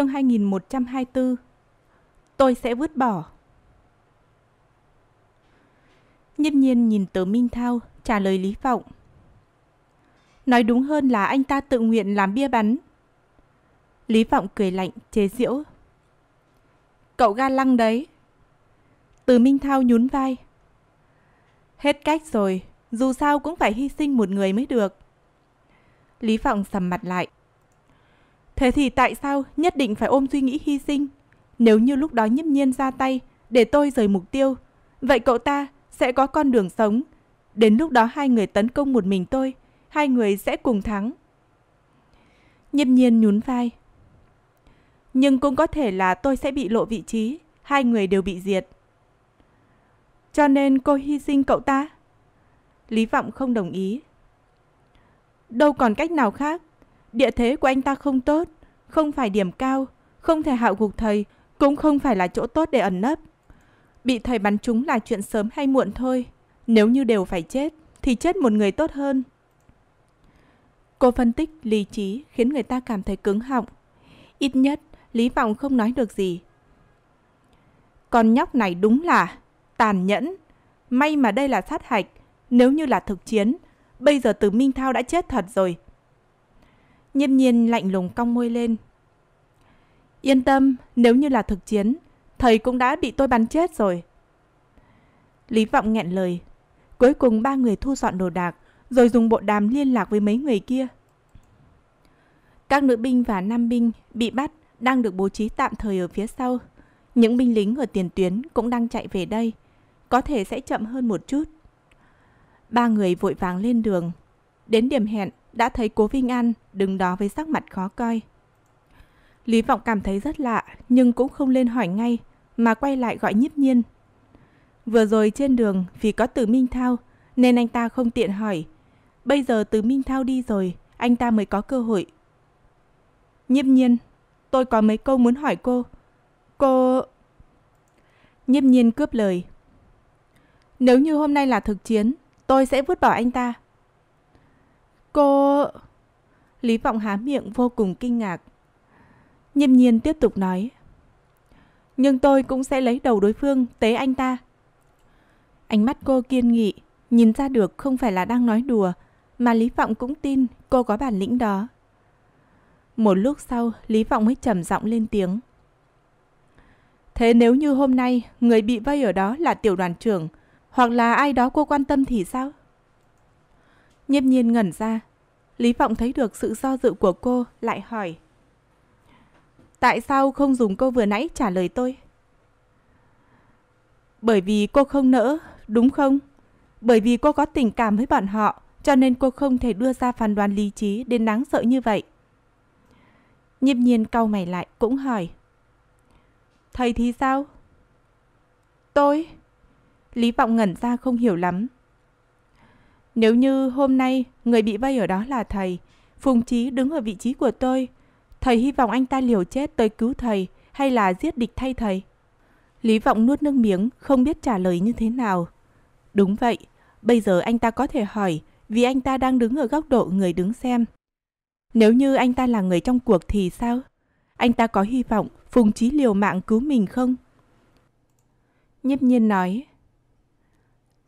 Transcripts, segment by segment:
chương 2124 Tôi sẽ vứt bỏ Nhân nhiên nhìn tớ Minh Thao trả lời Lý Vọng Nói đúng hơn là anh ta tự nguyện làm bia bắn Lý Vọng cười lạnh, chế giễu Cậu ga lăng đấy Từ Minh Thao nhún vai Hết cách rồi, dù sao cũng phải hy sinh một người mới được Lý Vọng sầm mặt lại Thế thì tại sao nhất định phải ôm suy nghĩ hy sinh? Nếu như lúc đó nhiếp nhiên ra tay để tôi rời mục tiêu, vậy cậu ta sẽ có con đường sống. Đến lúc đó hai người tấn công một mình tôi, hai người sẽ cùng thắng. Nhiếp nhiên nhún vai. Nhưng cũng có thể là tôi sẽ bị lộ vị trí, hai người đều bị diệt. Cho nên cô hy sinh cậu ta? Lý Vọng không đồng ý. Đâu còn cách nào khác, Địa thế của anh ta không tốt, không phải điểm cao, không thể hạ gục thầy, cũng không phải là chỗ tốt để ẩn nấp. Bị thầy bắn trúng là chuyện sớm hay muộn thôi. Nếu như đều phải chết, thì chết một người tốt hơn. Cô phân tích lý trí khiến người ta cảm thấy cứng họng. Ít nhất, Lý Vọng không nói được gì. Con nhóc này đúng là tàn nhẫn. May mà đây là sát hạch. Nếu như là thực chiến, bây giờ từ Minh Thao đã chết thật rồi. Nhiếp nhiên lạnh lùng cong môi lên. Yên tâm, nếu như là thực chiến, thầy cũng đã bị tôi bắn chết rồi. Lý Vọng nghẹn lời. Cuối cùng ba người thu dọn đồ đạc, rồi dùng bộ đàm liên lạc với mấy người kia. Các nữ binh và nam binh bị bắt đang được bố trí tạm thời ở phía sau. Những binh lính ở tiền tuyến cũng đang chạy về đây, có thể sẽ chậm hơn một chút. Ba người vội vàng lên đường, Đến điểm hẹn, đã thấy cố Vinh An đứng đó với sắc mặt khó coi. Lý Vọng cảm thấy rất lạ, nhưng cũng không lên hỏi ngay, mà quay lại gọi nhiếp nhiên. Vừa rồi trên đường vì có Từ Minh Thao, nên anh ta không tiện hỏi. Bây giờ Từ Minh Thao đi rồi, anh ta mới có cơ hội. Nhiếp nhiên, tôi có mấy câu muốn hỏi cô. Cô... Nhiếp nhiên cướp lời. Nếu như hôm nay là thực chiến, tôi sẽ vứt bỏ anh ta, Cô... Lý Vọng há miệng vô cùng kinh ngạc. Nhiêm nhiên tiếp tục nói. Nhưng tôi cũng sẽ lấy đầu đối phương tế anh ta. Ánh mắt cô kiên nghị, nhìn ra được không phải là đang nói đùa, mà Lý Vọng cũng tin cô có bản lĩnh đó. Một lúc sau, Lý Vọng mới trầm giọng lên tiếng. Thế nếu như hôm nay người bị vây ở đó là tiểu đoàn trưởng, hoặc là ai đó cô quan tâm thì sao? Nhiếp nhiên ngẩn ra. Lý Vọng thấy được sự do dự của cô, lại hỏi. Tại sao không dùng câu vừa nãy trả lời tôi? Bởi vì cô không nỡ, đúng không? Bởi vì cô có tình cảm với bọn họ, cho nên cô không thể đưa ra phán đoán lý trí đến đáng sợ như vậy. Nhiếp nhiên cau mày lại cũng hỏi. Thầy thì sao? Tôi? Lý Vọng ngẩn ra không hiểu lắm, nếu như hôm nay người bị vây ở đó là thầy, Phùng Chí đứng ở vị trí của tôi, thầy hy vọng anh ta liều chết tới cứu thầy hay là giết địch thay thầy. Lý Vọng nuốt nước miếng, không biết trả lời như thế nào. Đúng vậy, bây giờ anh ta có thể hỏi vì anh ta đang đứng ở góc độ người đứng xem. Nếu như anh ta là người trong cuộc thì sao? Anh ta có hy vọng Phùng Chí liều mạng cứu mình không? Nhiếp nhiên nói.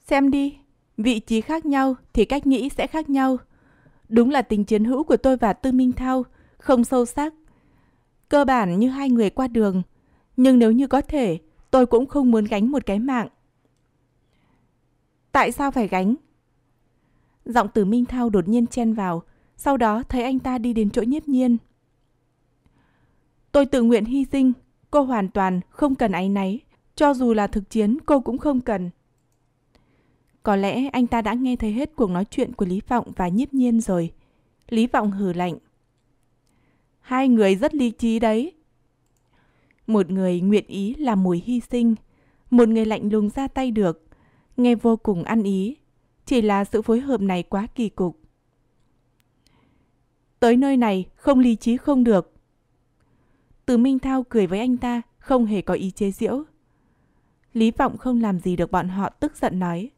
Xem đi, vị trí khác nhau thì cách nghĩ sẽ khác nhau. Đúng là tình chiến hữu của tôi và Tư Minh Thao không sâu sắc. Cơ bản như hai người qua đường, nhưng nếu như có thể, tôi cũng không muốn gánh một cái mạng. Tại sao phải gánh? Giọng Từ Minh Thao đột nhiên chen vào, sau đó thấy anh ta đi đến chỗ nhiếp nhiên. Tôi tự nguyện hy sinh, cô hoàn toàn không cần áy náy, cho dù là thực chiến cô cũng không cần. Có lẽ anh ta đã nghe thấy hết cuộc nói chuyện của Lý Vọng và nhiếp nhiên rồi. Lý Vọng hừ lạnh. Hai người rất lý trí đấy. Một người nguyện ý là mùi hy sinh, một người lạnh lùng ra tay được. Nghe vô cùng ăn ý, chỉ là sự phối hợp này quá kỳ cục. Tới nơi này không lý trí không được. Từ Minh Thao cười với anh ta, không hề có ý chế giễu. Lý Vọng không làm gì được bọn họ tức giận nói.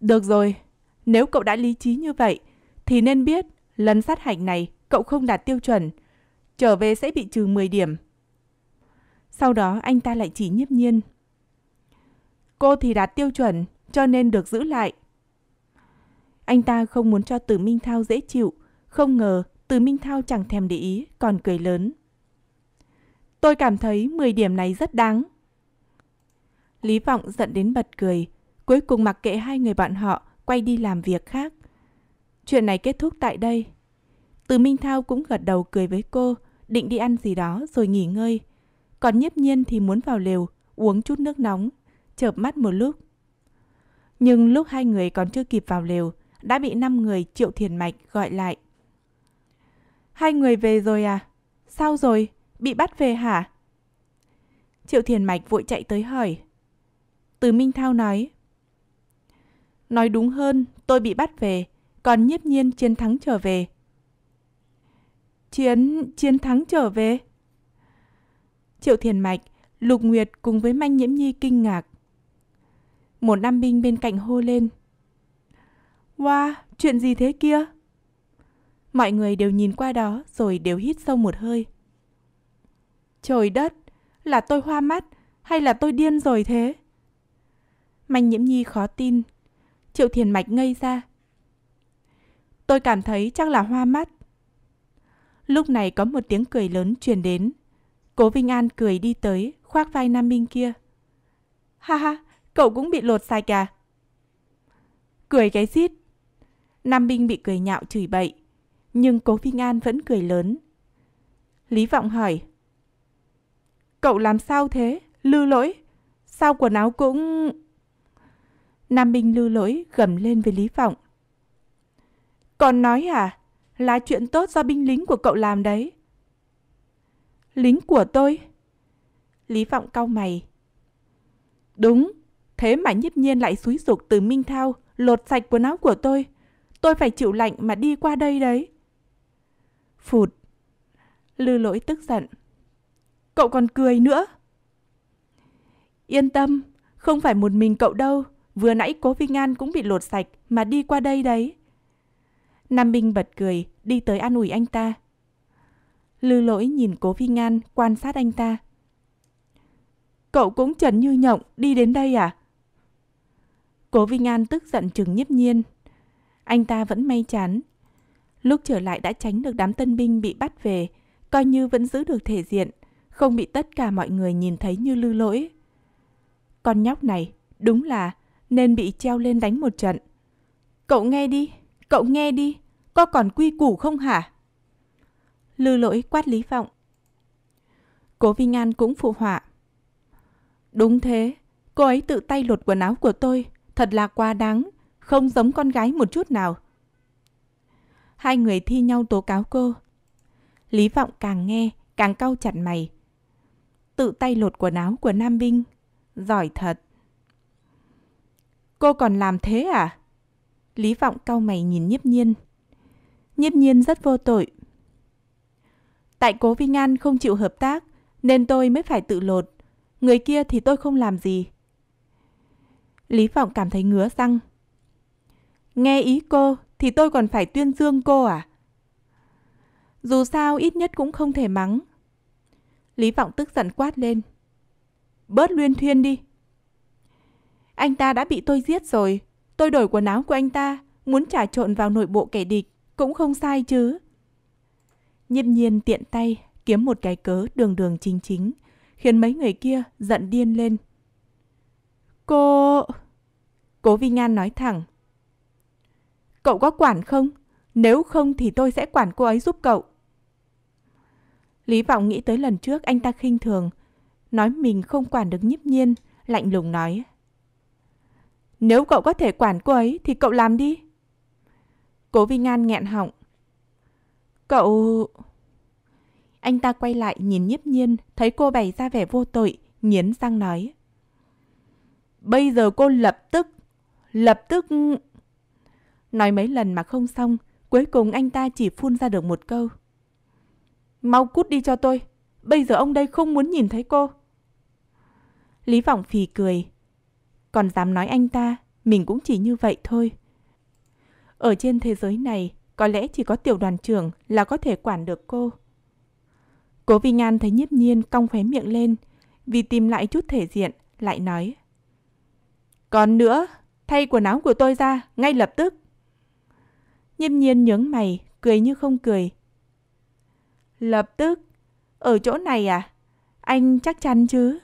Được rồi, nếu cậu đã lý trí như vậy, thì nên biết lần sát hạch này cậu không đạt tiêu chuẩn, trở về sẽ bị trừ 10 điểm. Sau đó anh ta lại chỉ nhiếp nhiên. Cô thì đạt tiêu chuẩn, cho nên được giữ lại. Anh ta không muốn cho Từ Minh Thao dễ chịu, không ngờ Từ Minh Thao chẳng thèm để ý, còn cười lớn. Tôi cảm thấy 10 điểm này rất đáng. Lý Vọng giận đến bật cười, cuối cùng mặc kệ hai người bạn họ quay đi làm việc khác. Chuyện này kết thúc tại đây. Từ Minh Thao cũng gật đầu cười với cô, định đi ăn gì đó rồi nghỉ ngơi. Còn nhiếp nhiên thì muốn vào lều, uống chút nước nóng, chợp mắt một lúc. Nhưng lúc hai người còn chưa kịp vào lều, đã bị năm người triệu thiền mạch gọi lại. Hai người về rồi à? Sao rồi? Bị bắt về hả? Triệu thiền mạch vội chạy tới hỏi. Từ Minh Thao nói. Nói đúng hơn, tôi bị bắt về, còn nhiếp nhiên chiến thắng trở về. Chiến, chiến thắng trở về? Triệu Thiền Mạch, Lục Nguyệt cùng với Manh Nhiễm Nhi kinh ngạc. Một nam binh bên cạnh hô lên. Wow, chuyện gì thế kia? Mọi người đều nhìn qua đó rồi đều hít sâu một hơi. Trời đất, là tôi hoa mắt hay là tôi điên rồi thế? Manh Nhiễm Nhi khó tin, Triệu Thiền Mạch ngây ra. Tôi cảm thấy chắc là hoa mắt. Lúc này có một tiếng cười lớn truyền đến. Cố Vinh An cười đi tới, khoác vai Nam Minh kia. Ha ha, cậu cũng bị lột sạch à? Cười cái xít. Nam Minh bị cười nhạo chửi bậy, nhưng Cố Vinh An vẫn cười lớn. Lý Vọng hỏi. Cậu làm sao thế? Lư lỗi? Sao quần áo cũng... Nam Minh lưu lỗi gầm lên với Lý Phọng. Còn nói à, Là chuyện tốt do binh lính của cậu làm đấy. Lính của tôi? Lý Phọng cau mày. Đúng, thế mà nhất nhiên lại xúi dục từ Minh Thao lột sạch quần áo của tôi. Tôi phải chịu lạnh mà đi qua đây đấy. Phụt. Lư lỗi tức giận. Cậu còn cười nữa. Yên tâm, không phải một mình cậu đâu Vừa nãy cố Vinh An cũng bị lột sạch mà đi qua đây đấy. Nam Minh bật cười, đi tới an ủi anh ta. Lư lỗi nhìn cố Vinh An, quan sát anh ta. Cậu cũng trần như nhộng, đi đến đây à? Cố Vinh An tức giận chừng nhiếp nhiên. Anh ta vẫn may chán. Lúc trở lại đã tránh được đám tân binh bị bắt về, coi như vẫn giữ được thể diện, không bị tất cả mọi người nhìn thấy như lư lỗi. Con nhóc này, đúng là nên bị treo lên đánh một trận. Cậu nghe đi, cậu nghe đi, có còn quy củ không hả? Lư lỗi quát Lý Vọng. Cố Vinh An cũng phụ họa. Đúng thế, cô ấy tự tay lột quần áo của tôi, thật là quá đáng, không giống con gái một chút nào. Hai người thi nhau tố cáo cô. Lý Vọng càng nghe, càng cau chặt mày. Tự tay lột quần áo của Nam Binh. Giỏi thật. Cô còn làm thế à? Lý Vọng cau mày nhìn nhiếp nhiên. Nhiếp nhiên rất vô tội. Tại cố vi An không chịu hợp tác, nên tôi mới phải tự lột. Người kia thì tôi không làm gì. Lý Vọng cảm thấy ngứa răng. Nghe ý cô thì tôi còn phải tuyên dương cô à? Dù sao ít nhất cũng không thể mắng. Lý Vọng tức giận quát lên. Bớt luyên thuyên đi, anh ta đã bị tôi giết rồi. Tôi đổi quần áo của anh ta, muốn trà trộn vào nội bộ kẻ địch, cũng không sai chứ. Nhiếp nhiên tiện tay, kiếm một cái cớ đường đường chính chính, khiến mấy người kia giận điên lên. Cô... Cố vi An nói thẳng. Cậu có quản không? Nếu không thì tôi sẽ quản cô ấy giúp cậu. Lý Vọng nghĩ tới lần trước anh ta khinh thường, nói mình không quản được nhiếp nhiên, lạnh lùng nói. Nếu cậu có thể quản cô ấy thì cậu làm đi. Cố Vi Ngan nghẹn họng. Cậu... Anh ta quay lại nhìn nhiếp nhiên, thấy cô bày ra vẻ vô tội, nghiến răng nói. Bây giờ cô lập tức, lập tức... Nói mấy lần mà không xong, cuối cùng anh ta chỉ phun ra được một câu. Mau cút đi cho tôi, bây giờ ông đây không muốn nhìn thấy cô. Lý Vọng phì cười, còn dám nói anh ta, mình cũng chỉ như vậy thôi. Ở trên thế giới này, có lẽ chỉ có tiểu đoàn trưởng là có thể quản được cô. Cố Vinh An thấy nhiếp nhiên cong khóe miệng lên, vì tìm lại chút thể diện, lại nói. Còn nữa, thay quần áo của tôi ra, ngay lập tức. Nhiếp nhiên nhướng mày, cười như không cười. Lập tức? Ở chỗ này à? Anh chắc chắn chứ?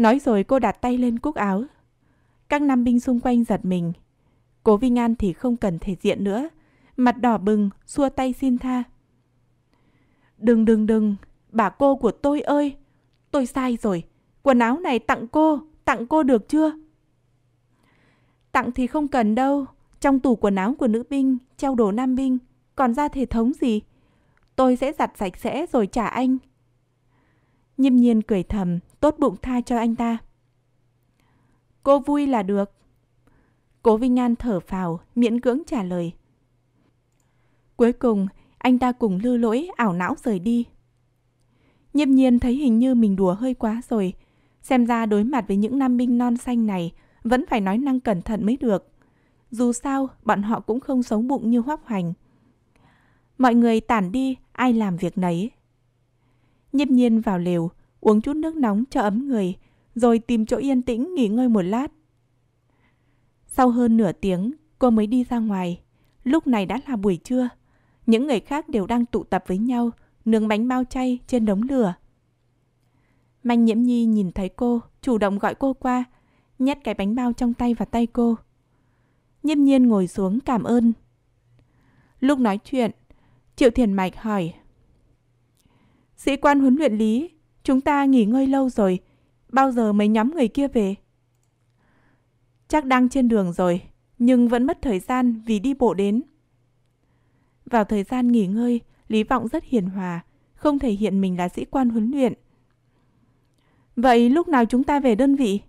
Nói rồi cô đặt tay lên cúc áo. Các nam binh xung quanh giật mình. Cố Vinh An thì không cần thể diện nữa. Mặt đỏ bừng, xua tay xin tha. Đừng đừng đừng, bà cô của tôi ơi. Tôi sai rồi. Quần áo này tặng cô, tặng cô được chưa? Tặng thì không cần đâu. Trong tủ quần áo của nữ binh, treo đồ nam binh. Còn ra thể thống gì? Tôi sẽ giặt sạch sẽ rồi trả anh. Nhiêm nhiên cười thầm, tốt bụng tha cho anh ta. Cô vui là được. Cố Vinh An thở phào, miễn cưỡng trả lời. Cuối cùng, anh ta cùng lư lỗi ảo não rời đi. Nhiêm nhiên thấy hình như mình đùa hơi quá rồi. Xem ra đối mặt với những nam binh non xanh này, vẫn phải nói năng cẩn thận mới được. Dù sao, bọn họ cũng không sống bụng như hoác hoành. Mọi người tản đi, ai làm việc nấy, Nhiếp nhiên vào lều, uống chút nước nóng cho ấm người, rồi tìm chỗ yên tĩnh nghỉ ngơi một lát. Sau hơn nửa tiếng, cô mới đi ra ngoài. Lúc này đã là buổi trưa. Những người khác đều đang tụ tập với nhau, nướng bánh bao chay trên đống lửa. Manh Nhiễm Nhi nhìn thấy cô, chủ động gọi cô qua, nhét cái bánh bao trong tay vào tay cô. Nhiếp nhiên ngồi xuống cảm ơn. Lúc nói chuyện, Triệu Thiền Mạch hỏi Sĩ quan huấn luyện Lý, chúng ta nghỉ ngơi lâu rồi. Bao giờ mấy nhóm người kia về? Chắc đang trên đường rồi, nhưng vẫn mất thời gian vì đi bộ đến. Vào thời gian nghỉ ngơi, Lý Vọng rất hiền hòa, không thể hiện mình là sĩ quan huấn luyện. Vậy lúc nào chúng ta về đơn vị?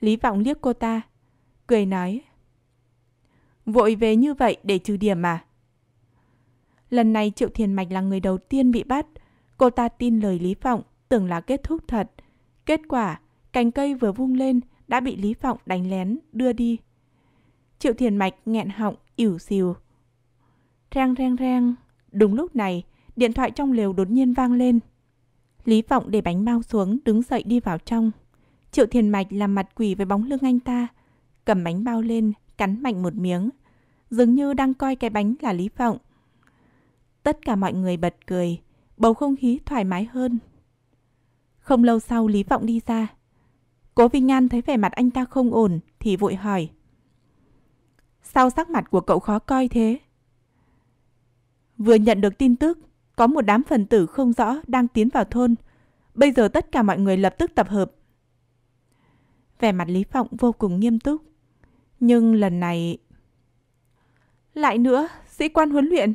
Lý Vọng liếc cô ta, cười nói. Vội về như vậy để trừ điểm à? Lần này Triệu Thiền Mạch là người đầu tiên bị bắt. Cô ta tin lời Lý Phọng, tưởng là kết thúc thật. Kết quả, cành cây vừa vung lên đã bị Lý Phọng đánh lén, đưa đi. Triệu Thiền Mạch nghẹn họng, ỉu xìu. Rang rang rang. Đúng lúc này, điện thoại trong lều đột nhiên vang lên. Lý Phọng để bánh bao xuống, đứng dậy đi vào trong. Triệu Thiền Mạch làm mặt quỷ với bóng lưng anh ta, cầm bánh bao lên, cắn mạnh một miếng. Dường như đang coi cái bánh là Lý Phọng, Tất cả mọi người bật cười, bầu không khí thoải mái hơn. Không lâu sau Lý Vọng đi ra. Cố Vinh An thấy vẻ mặt anh ta không ổn thì vội hỏi. Sao sắc mặt của cậu khó coi thế? Vừa nhận được tin tức, có một đám phần tử không rõ đang tiến vào thôn. Bây giờ tất cả mọi người lập tức tập hợp. Vẻ mặt Lý Vọng vô cùng nghiêm túc. Nhưng lần này... Lại nữa, sĩ quan huấn luyện,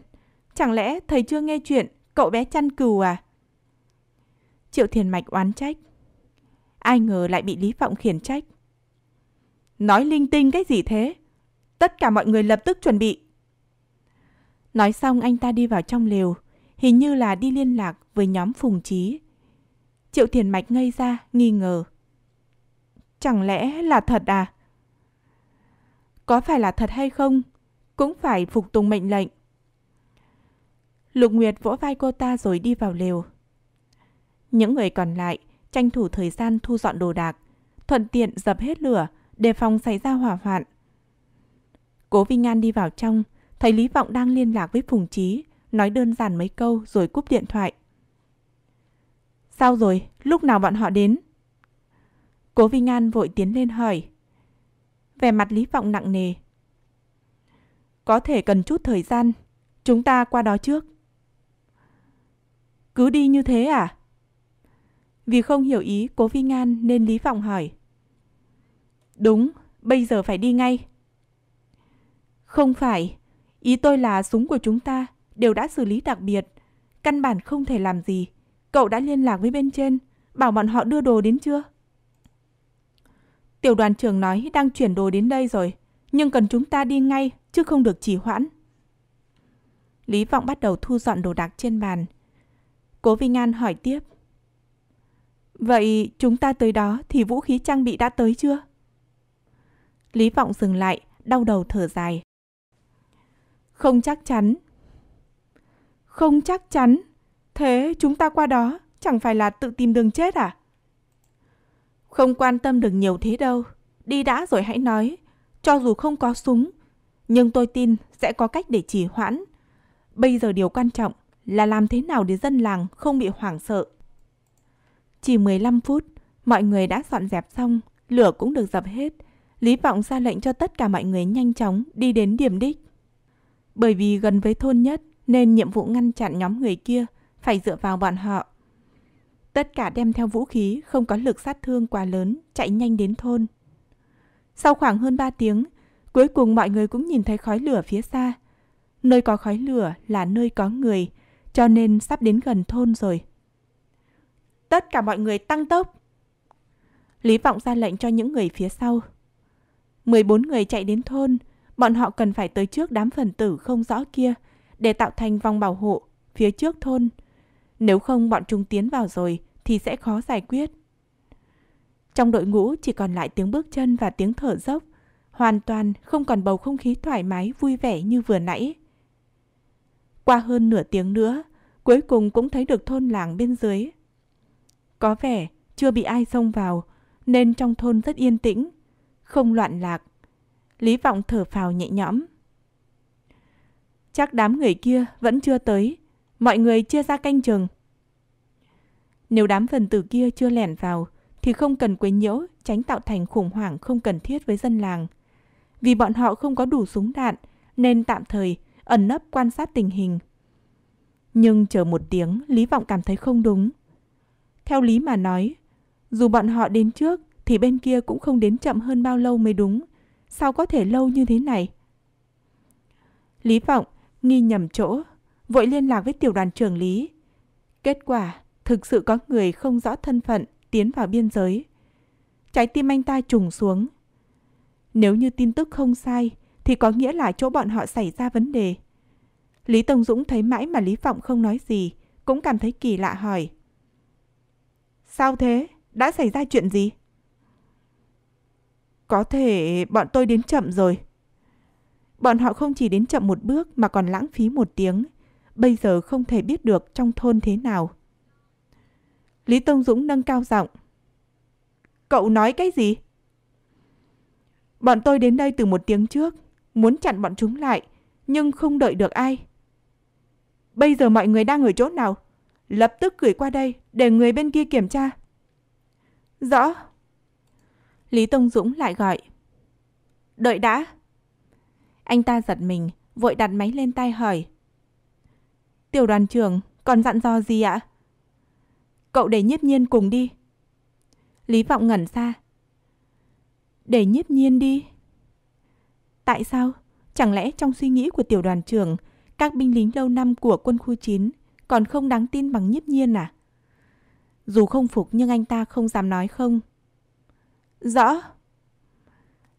Chẳng lẽ thầy chưa nghe chuyện cậu bé chăn cừu à? Triệu Thiền Mạch oán trách. Ai ngờ lại bị Lý Vọng khiển trách. Nói linh tinh cái gì thế? Tất cả mọi người lập tức chuẩn bị. Nói xong anh ta đi vào trong lều, hình như là đi liên lạc với nhóm Phùng Trí. Triệu Thiền Mạch ngây ra, nghi ngờ. Chẳng lẽ là thật à? Có phải là thật hay không? Cũng phải phục tùng mệnh lệnh. Lục Nguyệt vỗ vai cô ta rồi đi vào lều. Những người còn lại tranh thủ thời gian thu dọn đồ đạc, thuận tiện dập hết lửa, đề phòng xảy ra hỏa hoạn. Cố Vinh An đi vào trong, thấy Lý Vọng đang liên lạc với Phùng Chí, nói đơn giản mấy câu rồi cúp điện thoại. Sao rồi? Lúc nào bọn họ đến? Cố Vinh An vội tiến lên hỏi. Vẻ mặt Lý Vọng nặng nề. Có thể cần chút thời gian. Chúng ta qua đó trước. Cứ đi như thế à? Vì không hiểu ý cố Phi Ngan nên Lý Phòng hỏi. Đúng, bây giờ phải đi ngay. Không phải, ý tôi là súng của chúng ta đều đã xử lý đặc biệt. Căn bản không thể làm gì. Cậu đã liên lạc với bên trên, bảo bọn họ đưa đồ đến chưa? Tiểu đoàn trưởng nói đang chuyển đồ đến đây rồi, nhưng cần chúng ta đi ngay chứ không được trì hoãn. Lý Vọng bắt đầu thu dọn đồ đạc trên bàn, Cố Vinh An hỏi tiếp. Vậy chúng ta tới đó thì vũ khí trang bị đã tới chưa? Lý Vọng dừng lại, đau đầu thở dài. Không chắc chắn. Không chắc chắn. Thế chúng ta qua đó chẳng phải là tự tìm đường chết à? Không quan tâm được nhiều thế đâu. Đi đã rồi hãy nói. Cho dù không có súng, nhưng tôi tin sẽ có cách để trì hoãn. Bây giờ điều quan trọng là làm thế nào để dân làng không bị hoảng sợ. Chỉ 15 phút, mọi người đã dọn dẹp xong, lửa cũng được dập hết. Lý Vọng ra lệnh cho tất cả mọi người nhanh chóng đi đến điểm đích. Bởi vì gần với thôn nhất nên nhiệm vụ ngăn chặn nhóm người kia phải dựa vào bọn họ. Tất cả đem theo vũ khí không có lực sát thương quá lớn chạy nhanh đến thôn. Sau khoảng hơn 3 tiếng, cuối cùng mọi người cũng nhìn thấy khói lửa phía xa. Nơi có khói lửa là nơi có người, cho nên sắp đến gần thôn rồi. Tất cả mọi người tăng tốc. Lý Vọng ra lệnh cho những người phía sau. 14 người chạy đến thôn, bọn họ cần phải tới trước đám phần tử không rõ kia để tạo thành vòng bảo hộ phía trước thôn. Nếu không bọn chúng tiến vào rồi thì sẽ khó giải quyết. Trong đội ngũ chỉ còn lại tiếng bước chân và tiếng thở dốc, hoàn toàn không còn bầu không khí thoải mái vui vẻ như vừa nãy. Qua hơn nửa tiếng nữa, cuối cùng cũng thấy được thôn làng bên dưới. Có vẻ chưa bị ai xông vào, nên trong thôn rất yên tĩnh, không loạn lạc. Lý Vọng thở phào nhẹ nhõm. Chắc đám người kia vẫn chưa tới, mọi người chia ra canh chừng. Nếu đám phần tử kia chưa lẻn vào, thì không cần quấy nhiễu, tránh tạo thành khủng hoảng không cần thiết với dân làng. Vì bọn họ không có đủ súng đạn, nên tạm thời ẩn nấp quan sát tình hình. Nhưng chờ một tiếng, Lý Vọng cảm thấy không đúng. Theo Lý mà nói, dù bọn họ đến trước thì bên kia cũng không đến chậm hơn bao lâu mới đúng. Sao có thể lâu như thế này? Lý Vọng nghi nhầm chỗ, vội liên lạc với tiểu đoàn trưởng Lý. Kết quả, thực sự có người không rõ thân phận tiến vào biên giới. Trái tim anh ta trùng xuống. Nếu như tin tức không sai, thì có nghĩa là chỗ bọn họ xảy ra vấn đề. Lý Tông Dũng thấy mãi mà Lý Vọng không nói gì, cũng cảm thấy kỳ lạ hỏi. Sao thế? Đã xảy ra chuyện gì? Có thể bọn tôi đến chậm rồi. Bọn họ không chỉ đến chậm một bước mà còn lãng phí một tiếng. Bây giờ không thể biết được trong thôn thế nào. Lý Tông Dũng nâng cao giọng. Cậu nói cái gì? Bọn tôi đến đây từ một tiếng trước, muốn chặn bọn chúng lại, nhưng không đợi được ai. Bây giờ mọi người đang ở chỗ nào? Lập tức gửi qua đây để người bên kia kiểm tra. Rõ. Lý Tông Dũng lại gọi. Đợi đã. Anh ta giật mình, vội đặt máy lên tay hỏi. Tiểu đoàn trưởng, còn dặn dò gì ạ? Cậu để nhiếp nhiên cùng đi. Lý Vọng ngẩn ra. Để nhiếp nhiên đi. Tại sao? Chẳng lẽ trong suy nghĩ của tiểu đoàn trưởng các binh lính lâu năm của quân khu 9 còn không đáng tin bằng nhiếp nhiên à? Dù không phục nhưng anh ta không dám nói không. Rõ.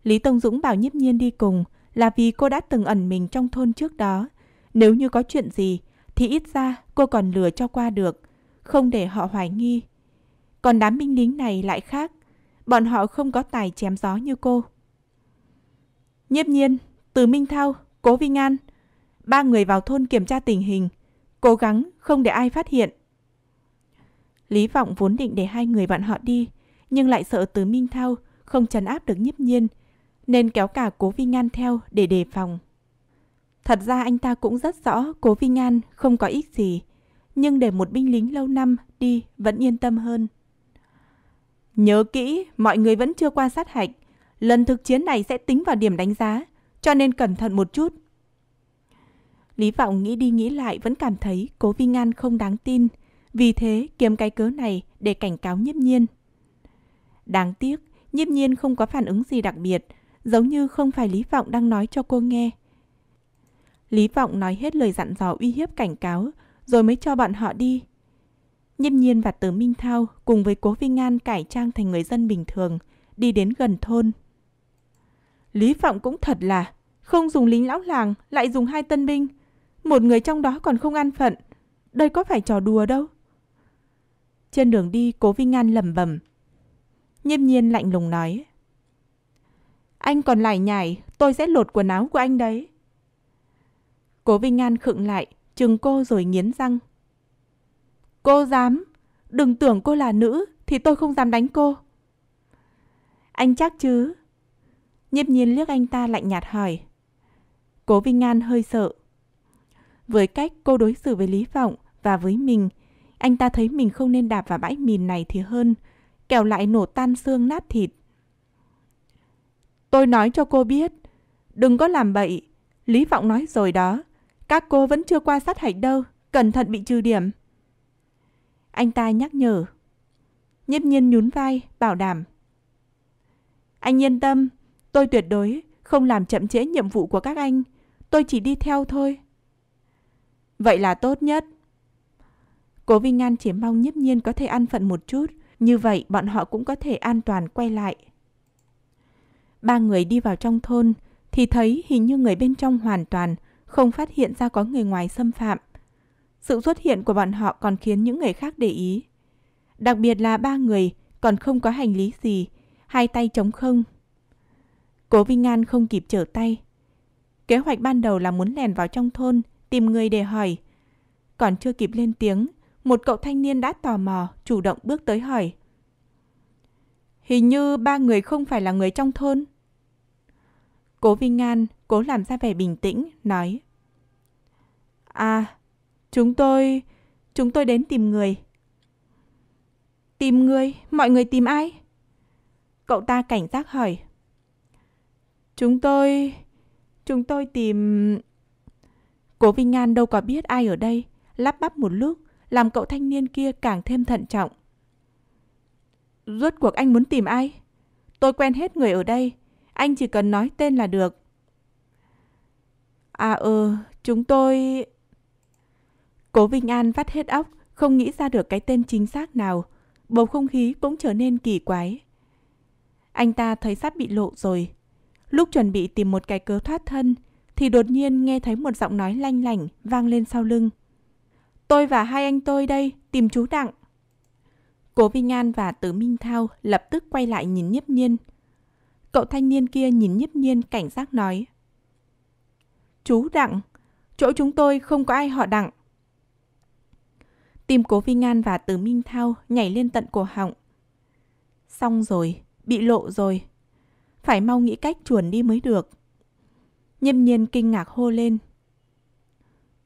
Lý Tông Dũng bảo nhiếp nhiên đi cùng là vì cô đã từng ẩn mình trong thôn trước đó. Nếu như có chuyện gì thì ít ra cô còn lừa cho qua được, không để họ hoài nghi. Còn đám binh lính này lại khác, bọn họ không có tài chém gió như cô. Nhiếp nhiên, Từ Minh Thao, Cố Vinh An, ba người vào thôn kiểm tra tình hình, cố gắng không để ai phát hiện. Lý Vọng vốn định để hai người bạn họ đi, nhưng lại sợ Từ Minh Thao không trấn áp được nhiếp nhiên, nên kéo cả Cố Vi Ngan theo để đề phòng. Thật ra anh ta cũng rất rõ Cố Vi Ngan không có ích gì, nhưng để một binh lính lâu năm đi vẫn yên tâm hơn. Nhớ kỹ, mọi người vẫn chưa qua sát hạch. Lần thực chiến này sẽ tính vào điểm đánh giá, cho nên cẩn thận một chút. Lý Vọng nghĩ đi nghĩ lại vẫn cảm thấy Cố Vi Ngan không đáng tin, vì thế kiếm cái cớ này để cảnh cáo Nhiếp Nhiên. Đáng tiếc, Nhiếp Nhiên không có phản ứng gì đặc biệt, giống như không phải Lý Vọng đang nói cho cô nghe. Lý Vọng nói hết lời dặn dò uy hiếp cảnh cáo, rồi mới cho bọn họ đi. Nhiếp Nhiên và Tử Minh Thao cùng với Cố Vi Ngan cải trang thành người dân bình thường, đi đến gần thôn. Lý Vọng cũng thật là không dùng lính lão làng, lại dùng hai tân binh, một người trong đó còn không ăn phận. Đây có phải trò đùa đâu. Trên đường đi, cố Vinh An lầm bầm. Nghiêm nhiên lạnh lùng nói. Anh còn lại nhảy, tôi sẽ lột quần áo của anh đấy. Cố Vinh An khựng lại, chừng cô rồi nghiến răng. Cô dám, đừng tưởng cô là nữ thì tôi không dám đánh cô. Anh chắc chứ? Nhiếp nhiên liếc anh ta lạnh nhạt hỏi. Cố Vinh An hơi sợ, với cách cô đối xử với Lý Vọng và với mình. Anh ta thấy mình không nên đạp vào bãi mìn này thì hơn, kẻo lại nổ tan xương nát thịt. Tôi nói cho cô biết, đừng có làm bậy. Lý Vọng nói rồi đó, các cô vẫn chưa qua sát hạch đâu, cẩn thận bị trừ điểm. Anh ta nhắc nhở. Nhiếp nhiên nhún vai, bảo đảm. Anh yên tâm, tôi tuyệt đối không làm chậm trễ nhiệm vụ của các anh. Tôi chỉ đi theo thôi, Vậy là tốt nhất. Cố Vinh An chỉ mong nhiếp nhiên có thể ăn phận một chút, như vậy bọn họ cũng có thể an toàn quay lại. Ba người đi vào trong thôn, thì thấy hình như người bên trong hoàn toàn không phát hiện ra có người ngoài xâm phạm. Sự xuất hiện của bọn họ còn khiến những người khác để ý. Đặc biệt là ba người còn không có hành lý gì, hai tay trống không. Cố Vinh An không kịp trở tay. Kế hoạch ban đầu là muốn lèn vào trong thôn tìm người để hỏi. Còn chưa kịp lên tiếng, một cậu thanh niên đã tò mò, chủ động bước tới hỏi. Hình như ba người không phải là người trong thôn. Cố Vinh An cố làm ra vẻ bình tĩnh, nói. À, chúng tôi... chúng tôi đến tìm người. Tìm người? Mọi người tìm ai? Cậu ta cảnh giác hỏi. Chúng tôi... chúng tôi tìm... Cố Vinh An đâu có biết ai ở đây, lắp bắp một lúc, làm cậu thanh niên kia càng thêm thận trọng. Rốt cuộc anh muốn tìm ai? Tôi quen hết người ở đây, anh chỉ cần nói tên là được. À ờ, ừ, chúng tôi... Cố Vinh An vắt hết óc, không nghĩ ra được cái tên chính xác nào. Bầu không khí cũng trở nên kỳ quái. Anh ta thấy sắp bị lộ rồi. Lúc chuẩn bị tìm một cái cớ thoát thân thì đột nhiên nghe thấy một giọng nói lanh lảnh vang lên sau lưng. Tôi và hai anh tôi đây, tìm chú Đặng. Cố Vinh An và Tử Minh Thao lập tức quay lại nhìn nhiếp nhiên. Cậu thanh niên kia nhìn nhiếp nhiên cảnh giác nói. Chú Đặng, chỗ chúng tôi không có ai họ Đặng. Tim Cố Vinh An và Tử Minh Thao nhảy lên tận cổ họng. Xong rồi, bị lộ rồi. Phải mau nghĩ cách chuồn đi mới được. Nhâm nhiên kinh ngạc hô lên.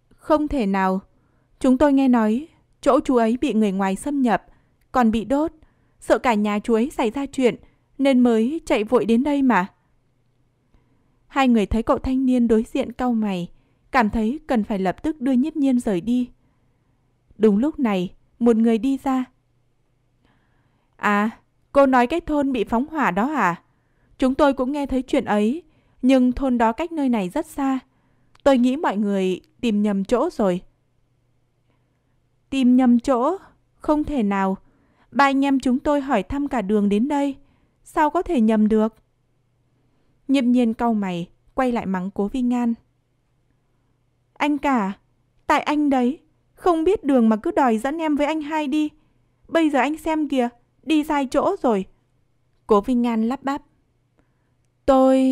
Không thể nào. Chúng tôi nghe nói chỗ chú ấy bị người ngoài xâm nhập, còn bị đốt. Sợ cả nhà chú ấy xảy ra chuyện nên mới chạy vội đến đây mà. Hai người thấy cậu thanh niên đối diện cau mày, cảm thấy cần phải lập tức đưa nhiếp nhiên rời đi. Đúng lúc này, một người đi ra. À, cô nói cái thôn bị phóng hỏa đó à? Chúng tôi cũng nghe thấy chuyện ấy, nhưng thôn đó cách nơi này rất xa. Tôi nghĩ mọi người tìm nhầm chỗ rồi. Tìm nhầm chỗ? Không thể nào. Ba anh em chúng tôi hỏi thăm cả đường đến đây. Sao có thể nhầm được? Nhiệm nhiên cau mày, quay lại mắng cố Vinh Ngan Anh cả, tại anh đấy. Không biết đường mà cứ đòi dẫn em với anh hai đi. Bây giờ anh xem kìa, đi sai chỗ rồi. Cố Vinh Ngan lắp bắp. Tôi...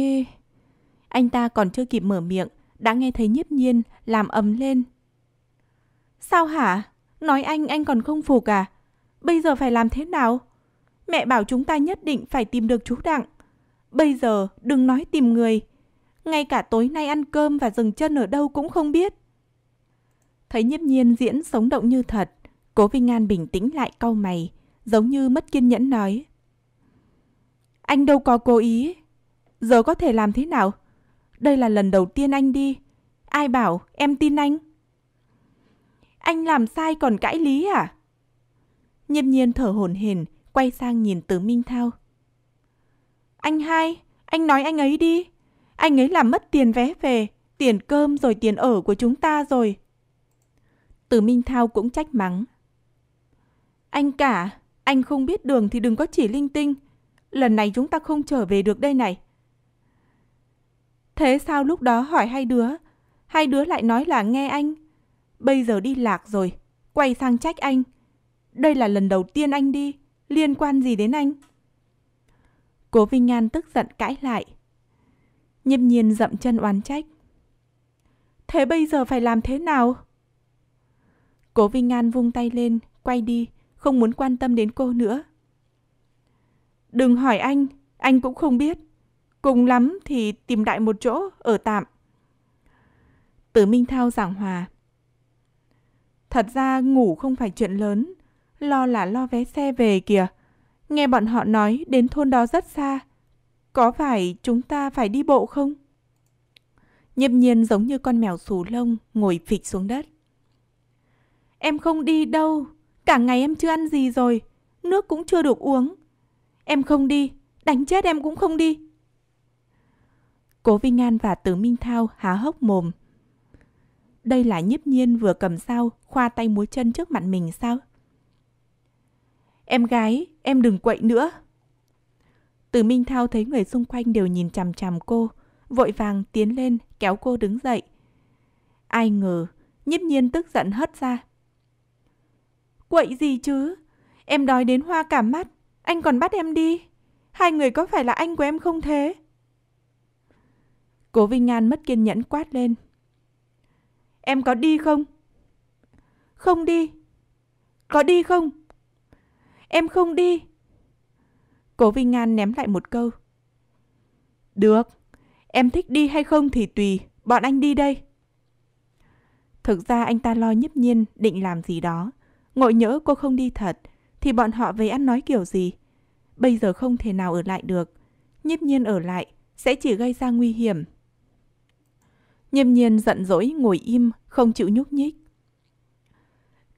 Anh ta còn chưa kịp mở miệng, đã nghe thấy nhiếp nhiên làm ấm lên. Sao hả? Nói anh anh còn không phục à? Bây giờ phải làm thế nào? Mẹ bảo chúng ta nhất định phải tìm được chú Đặng. Bây giờ đừng nói tìm người. Ngay cả tối nay ăn cơm và dừng chân ở đâu cũng không biết. Thấy nhiếp nhiên diễn sống động như thật, cố Vinh An bình tĩnh lại cau mày, giống như mất kiên nhẫn nói. Anh đâu có cố ý. Giờ có thể làm thế nào? Đây là lần đầu tiên anh đi. Ai bảo em tin anh? Anh làm sai còn cãi lý à? Nhiếp nhiên thở hổn hển, quay sang nhìn Tứ Minh Thao. Anh hai, anh nói anh ấy đi. Anh ấy làm mất tiền vé về, tiền cơm rồi tiền ở của chúng ta rồi. Tử Minh Thao cũng trách mắng. Anh cả, anh không biết đường thì đừng có chỉ linh tinh. Lần này chúng ta không trở về được đây này. Thế sao lúc đó hỏi hai đứa? Hai đứa lại nói là nghe anh. Bây giờ đi lạc rồi, quay sang trách anh. Đây là lần đầu tiên anh đi, liên quan gì đến anh? Cố Vinh Nhan tức giận cãi lại. Nhiếp nhiên dậm chân oán trách. Thế bây giờ phải làm thế nào? Cố Vinh An vung tay lên, quay đi, không muốn quan tâm đến cô nữa. Đừng hỏi anh, anh cũng không biết cùng lắm thì tìm đại một chỗ ở tạm. Tử Minh Thao giảng hòa. Thật ra ngủ không phải chuyện lớn, lo là lo vé xe về kìa. Nghe bọn họ nói đến thôn đó rất xa. Có phải chúng ta phải đi bộ không? Nhậm nhiên giống như con mèo xù lông ngồi phịch xuống đất. Em không đi đâu, cả ngày em chưa ăn gì rồi, nước cũng chưa được uống. Em không đi, đánh chết em cũng không đi. Cố Vinh Ngan và Tử Minh Thao há hốc mồm. Đây là nhiếp nhiên vừa cầm dao, khoa tay múa chân trước mặt mình sao? Em gái, em đừng quậy nữa. Tử Minh Thao thấy người xung quanh đều nhìn chằm chằm cô, vội vàng tiến lên kéo cô đứng dậy. Ai ngờ, nhiếp nhiên tức giận hất ra. Quậy gì chứ? Em đói đến hoa cả mắt, anh còn bắt em đi. Hai người có phải là anh của em không thế? Cố Vinh Ngan mất kiên nhẫn quát lên. Em có đi không? Không đi. Có đi không? Em không đi. Cố Vinh Ngan ném lại một câu. Được, em thích đi hay không thì tùy, bọn anh đi đây. Thực ra anh ta lo nhấp nhiên định làm gì đó. Ngộ nhỡ cô không đi thật, thì bọn họ về ăn nói kiểu gì? Bây giờ không thể nào ở lại được. Nhấp nhiên ở lại sẽ chỉ gây ra nguy hiểm Nhiêm nhiên giận dỗi ngồi im, không chịu nhúc nhích.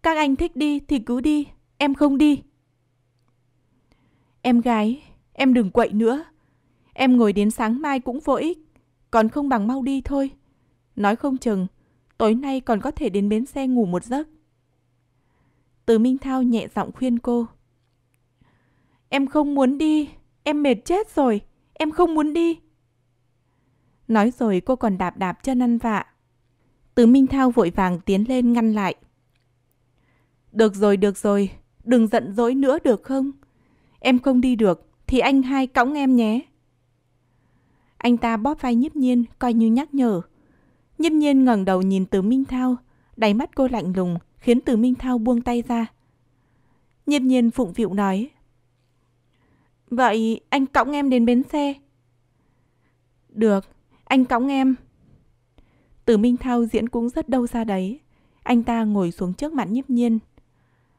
Các anh thích đi thì cứ đi, em không đi. Em gái, em đừng quậy nữa. Em ngồi đến sáng mai cũng vô ích, còn không bằng mau đi thôi. Nói không chừng, tối nay còn có thể đến bến xe ngủ một giấc. Từ Minh Thao nhẹ giọng khuyên cô. Em không muốn đi, em mệt chết rồi, em không muốn đi. Nói rồi cô còn đạp đạp chân ăn vạ. Từ Minh Thao vội vàng tiến lên ngăn lại. Được rồi, được rồi, đừng giận dỗi nữa được không? Em không đi được thì anh hai cõng em nhé. Anh ta bóp vai nhiếp nhiên coi như nhắc nhở. Nhiếp nhiên ngẩng đầu nhìn Từ Minh Thao, đáy mắt cô lạnh lùng khiến Từ Minh Thao buông tay ra. Nhiếp nhiên phụng phịu nói. Vậy anh cõng em đến bến xe. Được, anh cõng em. Từ Minh Thao diễn cũng rất đâu ra đấy. Anh ta ngồi xuống trước mặt nhiếp nhiên.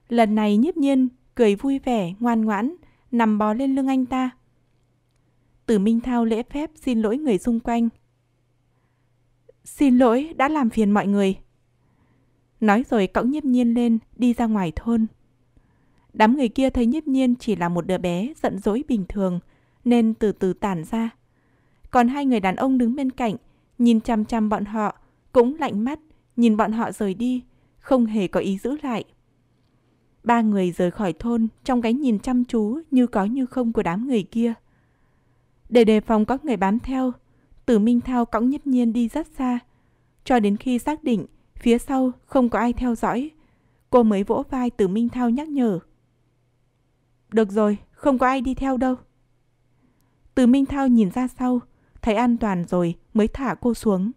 Lần này nhiếp nhiên cười vui vẻ, ngoan ngoãn, nằm bò lên lưng anh ta. Từ Minh Thao lễ phép xin lỗi người xung quanh. Xin lỗi đã làm phiền mọi người. Nói rồi cõng nhiếp nhiên lên, đi ra ngoài thôn. Đám người kia thấy nhiếp nhiên chỉ là một đứa bé giận dỗi bình thường, nên từ từ tản ra còn hai người đàn ông đứng bên cạnh, nhìn chăm chăm bọn họ, cũng lạnh mắt, nhìn bọn họ rời đi, không hề có ý giữ lại. Ba người rời khỏi thôn trong cái nhìn chăm chú như có như không của đám người kia. Để đề phòng có người bám theo, Tử Minh Thao cõng nhất nhiên đi rất xa, cho đến khi xác định phía sau không có ai theo dõi, cô mới vỗ vai Tử Minh Thao nhắc nhở. Được rồi, không có ai đi theo đâu. Từ Minh Thao nhìn ra sau, thấy an toàn rồi mới thả cô xuống.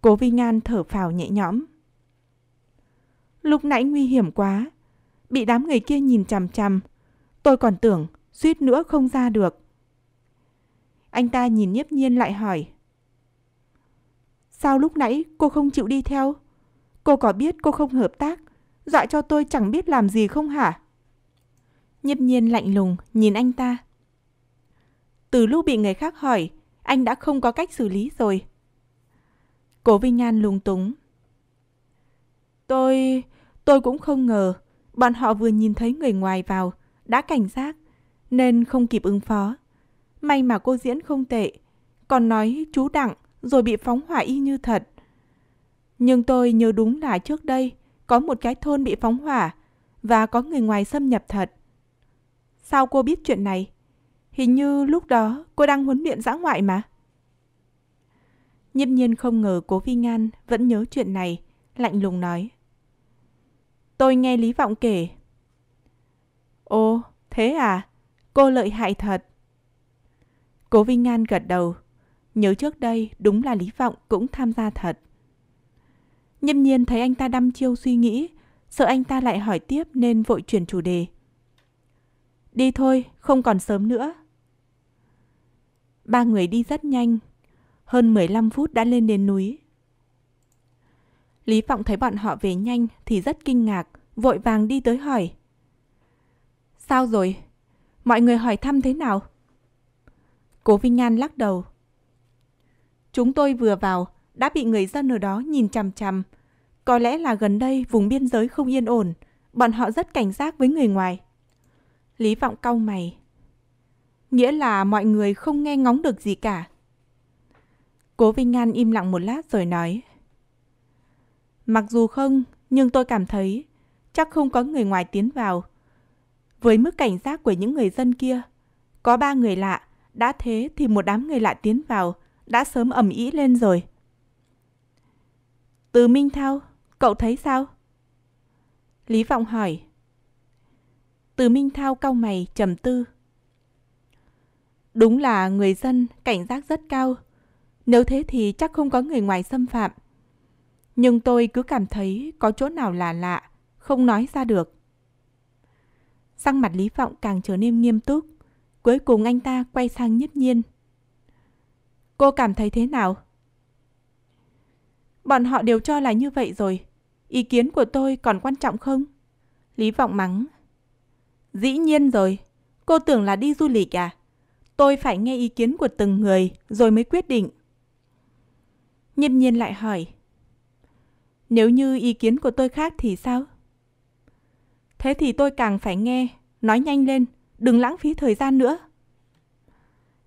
Cố Vi Nhan thở phào nhẹ nhõm. Lúc nãy nguy hiểm quá, bị đám người kia nhìn chằm chằm, tôi còn tưởng suýt nữa không ra được. Anh ta nhìn nhiếp nhiên lại hỏi. Sao lúc nãy cô không chịu đi theo? Cô có biết cô không hợp tác, dọa cho tôi chẳng biết làm gì không hả? Nhiếp nhiên lạnh lùng nhìn anh ta từ lúc bị người khác hỏi, anh đã không có cách xử lý rồi. Cố Vinh An lung túng. Tôi... tôi cũng không ngờ. Bọn họ vừa nhìn thấy người ngoài vào, đã cảnh giác, nên không kịp ứng phó. May mà cô diễn không tệ, còn nói chú Đặng rồi bị phóng hỏa y như thật. Nhưng tôi nhớ đúng là trước đây có một cái thôn bị phóng hỏa và có người ngoài xâm nhập thật. Sao cô biết chuyện này? Hình như lúc đó cô đang huấn luyện dã ngoại mà. Nhiếp nhiên không ngờ cố phi ngan vẫn nhớ chuyện này, lạnh lùng nói. Tôi nghe Lý Vọng kể. ô thế à? Cô lợi hại thật. Cố vi Ngan gật đầu. Nhớ trước đây đúng là Lý Vọng cũng tham gia thật. Nhâm nhiên thấy anh ta đăm chiêu suy nghĩ, sợ anh ta lại hỏi tiếp nên vội chuyển chủ đề. Đi thôi, không còn sớm nữa. Ba người đi rất nhanh, hơn 15 phút đã lên đến núi. Lý Phọng thấy bọn họ về nhanh thì rất kinh ngạc, vội vàng đi tới hỏi. Sao rồi? Mọi người hỏi thăm thế nào? Cố Vinh An lắc đầu. Chúng tôi vừa vào, đã bị người dân ở đó nhìn chằm chằm. Có lẽ là gần đây vùng biên giới không yên ổn, bọn họ rất cảnh giác với người ngoài. Lý Vọng cau mày, nghĩa là mọi người không nghe ngóng được gì cả. Cố Vinh An im lặng một lát rồi nói. Mặc dù không, nhưng tôi cảm thấy chắc không có người ngoài tiến vào. Với mức cảnh giác của những người dân kia, có ba người lạ, đã thế thì một đám người lạ tiến vào, đã sớm ẩm ý lên rồi. Từ Minh Thao, cậu thấy sao? Lý Vọng hỏi. Từ Minh Thao cau mày trầm tư. Đúng là người dân cảnh giác rất cao. Nếu thế thì chắc không có người ngoài xâm phạm. Nhưng tôi cứ cảm thấy có chỗ nào là lạ, không nói ra được. Sang mặt Lý Vọng càng trở nên nghiêm túc. Cuối cùng anh ta quay sang nhất nhiên. Cô cảm thấy thế nào? Bọn họ đều cho là như vậy rồi. Ý kiến của tôi còn quan trọng không? Lý Vọng mắng. Dĩ nhiên rồi. Cô tưởng là đi du lịch à? Tôi phải nghe ý kiến của từng người rồi mới quyết định. Nhiên nhiên lại hỏi. Nếu như ý kiến của tôi khác thì sao? Thế thì tôi càng phải nghe, nói nhanh lên, đừng lãng phí thời gian nữa.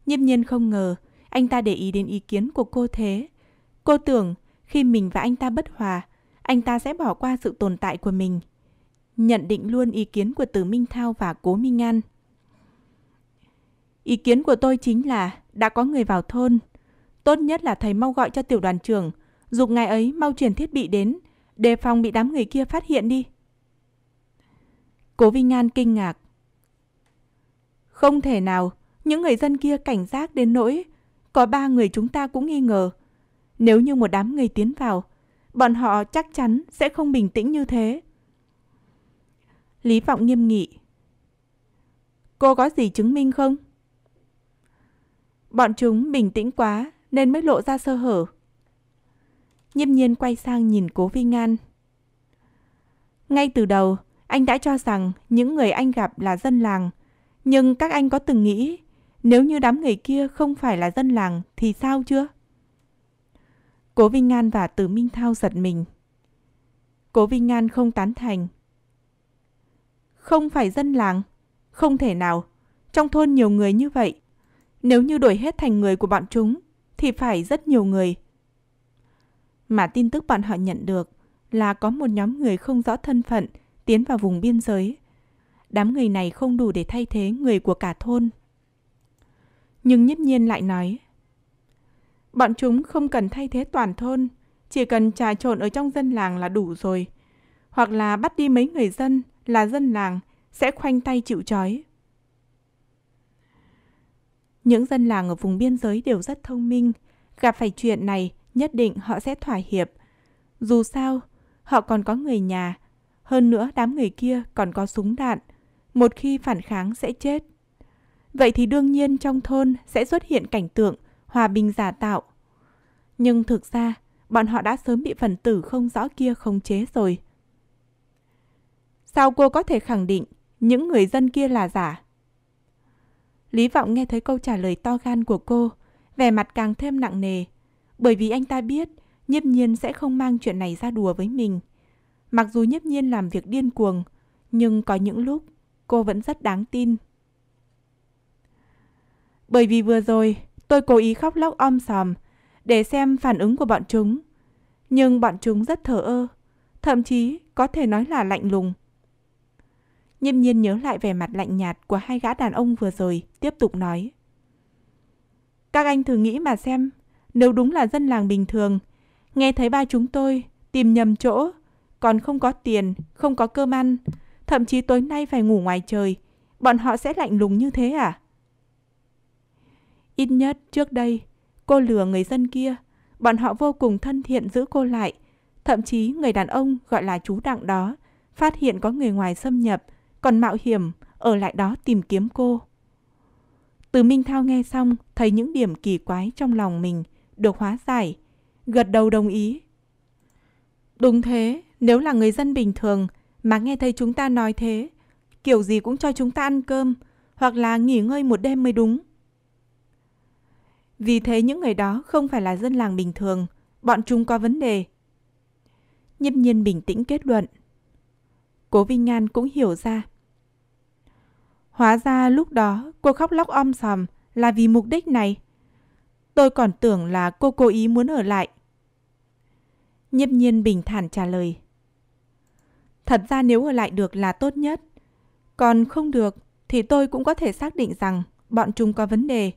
Nhiếp nhiên không ngờ anh ta để ý đến ý kiến của cô thế. Cô tưởng khi mình và anh ta bất hòa, anh ta sẽ bỏ qua sự tồn tại của mình. Nhận định luôn ý kiến của Từ Minh Thao và Cố Minh An. Ý kiến của tôi chính là đã có người vào thôn. Tốt nhất là thầy mau gọi cho tiểu đoàn trưởng, dục ngài ấy mau chuyển thiết bị đến, đề phòng bị đám người kia phát hiện đi. Cố Vinh An kinh ngạc. Không thể nào, những người dân kia cảnh giác đến nỗi có ba người chúng ta cũng nghi ngờ. Nếu như một đám người tiến vào, bọn họ chắc chắn sẽ không bình tĩnh như thế. Lý Vọng nghiêm nghị. Cô có gì chứng minh không? Bọn chúng bình tĩnh quá nên mới lộ ra sơ hở. Nhiếp nhiên quay sang nhìn cố Vi Ngan. Ngay từ đầu, anh đã cho rằng những người anh gặp là dân làng. Nhưng các anh có từng nghĩ nếu như đám người kia không phải là dân làng thì sao chưa? Cố Vinh Ngan và Tử Minh Thao giật mình. Cố Vinh Ngan không tán thành. Không phải dân làng, không thể nào. Trong thôn nhiều người như vậy, nếu như đổi hết thành người của bọn chúng, thì phải rất nhiều người. Mà tin tức bọn họ nhận được là có một nhóm người không rõ thân phận tiến vào vùng biên giới. Đám người này không đủ để thay thế người của cả thôn. Nhưng nhiếp nhiên lại nói, bọn chúng không cần thay thế toàn thôn, chỉ cần trà trộn ở trong dân làng là đủ rồi. Hoặc là bắt đi mấy người dân là dân làng sẽ khoanh tay chịu trói. Những dân làng ở vùng biên giới đều rất thông minh, gặp phải chuyện này nhất định họ sẽ thỏa hiệp. Dù sao, họ còn có người nhà, hơn nữa đám người kia còn có súng đạn, một khi phản kháng sẽ chết. Vậy thì đương nhiên trong thôn sẽ xuất hiện cảnh tượng hòa bình giả tạo. Nhưng thực ra, bọn họ đã sớm bị phần tử không rõ kia khống chế rồi. Sao cô có thể khẳng định những người dân kia là giả? Lý Vọng nghe thấy câu trả lời to gan của cô, vẻ mặt càng thêm nặng nề, bởi vì anh ta biết nhiếp nhiên sẽ không mang chuyện này ra đùa với mình. Mặc dù nhiếp nhiên làm việc điên cuồng, nhưng có những lúc cô vẫn rất đáng tin. Bởi vì vừa rồi tôi cố ý khóc lóc om sòm để xem phản ứng của bọn chúng. Nhưng bọn chúng rất thờ ơ, thậm chí có thể nói là lạnh lùng. Nhiêm nhiên nhớ lại vẻ mặt lạnh nhạt của hai gã đàn ông vừa rồi, tiếp tục nói. Các anh thử nghĩ mà xem, nếu đúng là dân làng bình thường, nghe thấy ba chúng tôi tìm nhầm chỗ, còn không có tiền, không có cơm ăn, thậm chí tối nay phải ngủ ngoài trời, bọn họ sẽ lạnh lùng như thế à? Ít nhất trước đây, cô lừa người dân kia, bọn họ vô cùng thân thiện giữ cô lại, thậm chí người đàn ông gọi là chú đặng đó, phát hiện có người ngoài xâm nhập, còn mạo hiểm ở lại đó tìm kiếm cô. Từ Minh Thao nghe xong, thấy những điểm kỳ quái trong lòng mình được hóa giải, gật đầu đồng ý. Đúng thế, nếu là người dân bình thường mà nghe thấy chúng ta nói thế, kiểu gì cũng cho chúng ta ăn cơm hoặc là nghỉ ngơi một đêm mới đúng. Vì thế những người đó không phải là dân làng bình thường, bọn chúng có vấn đề. nhâm nhiên bình tĩnh kết luận. Cố Vinh Ngan cũng hiểu ra. Hóa ra lúc đó cô khóc lóc om sòm là vì mục đích này. Tôi còn tưởng là cô cố ý muốn ở lại. Nhâm nhiên bình thản trả lời. Thật ra nếu ở lại được là tốt nhất. Còn không được thì tôi cũng có thể xác định rằng bọn chúng có vấn đề.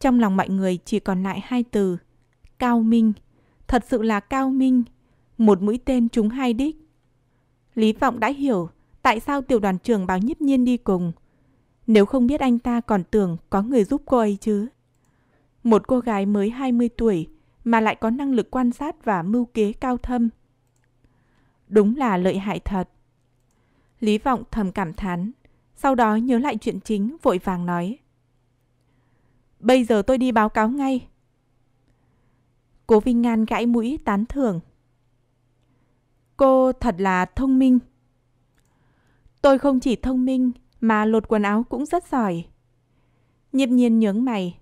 Trong lòng mọi người chỉ còn lại hai từ. Cao Minh. Thật sự là Cao Minh. Một mũi tên chúng hai đích. Lý Vọng đã hiểu tại sao tiểu đoàn trưởng báo nhiếp nhiên đi cùng. Nếu không biết anh ta còn tưởng có người giúp cô ấy chứ. Một cô gái mới 20 tuổi mà lại có năng lực quan sát và mưu kế cao thâm. Đúng là lợi hại thật. Lý Vọng thầm cảm thán, sau đó nhớ lại chuyện chính vội vàng nói. Bây giờ tôi đi báo cáo ngay. Cố Vinh Ngan gãi mũi tán thưởng. Cô thật là thông minh. Tôi không chỉ thông minh mà lột quần áo cũng rất giỏi. Nhiệp nhiên nhướng mày.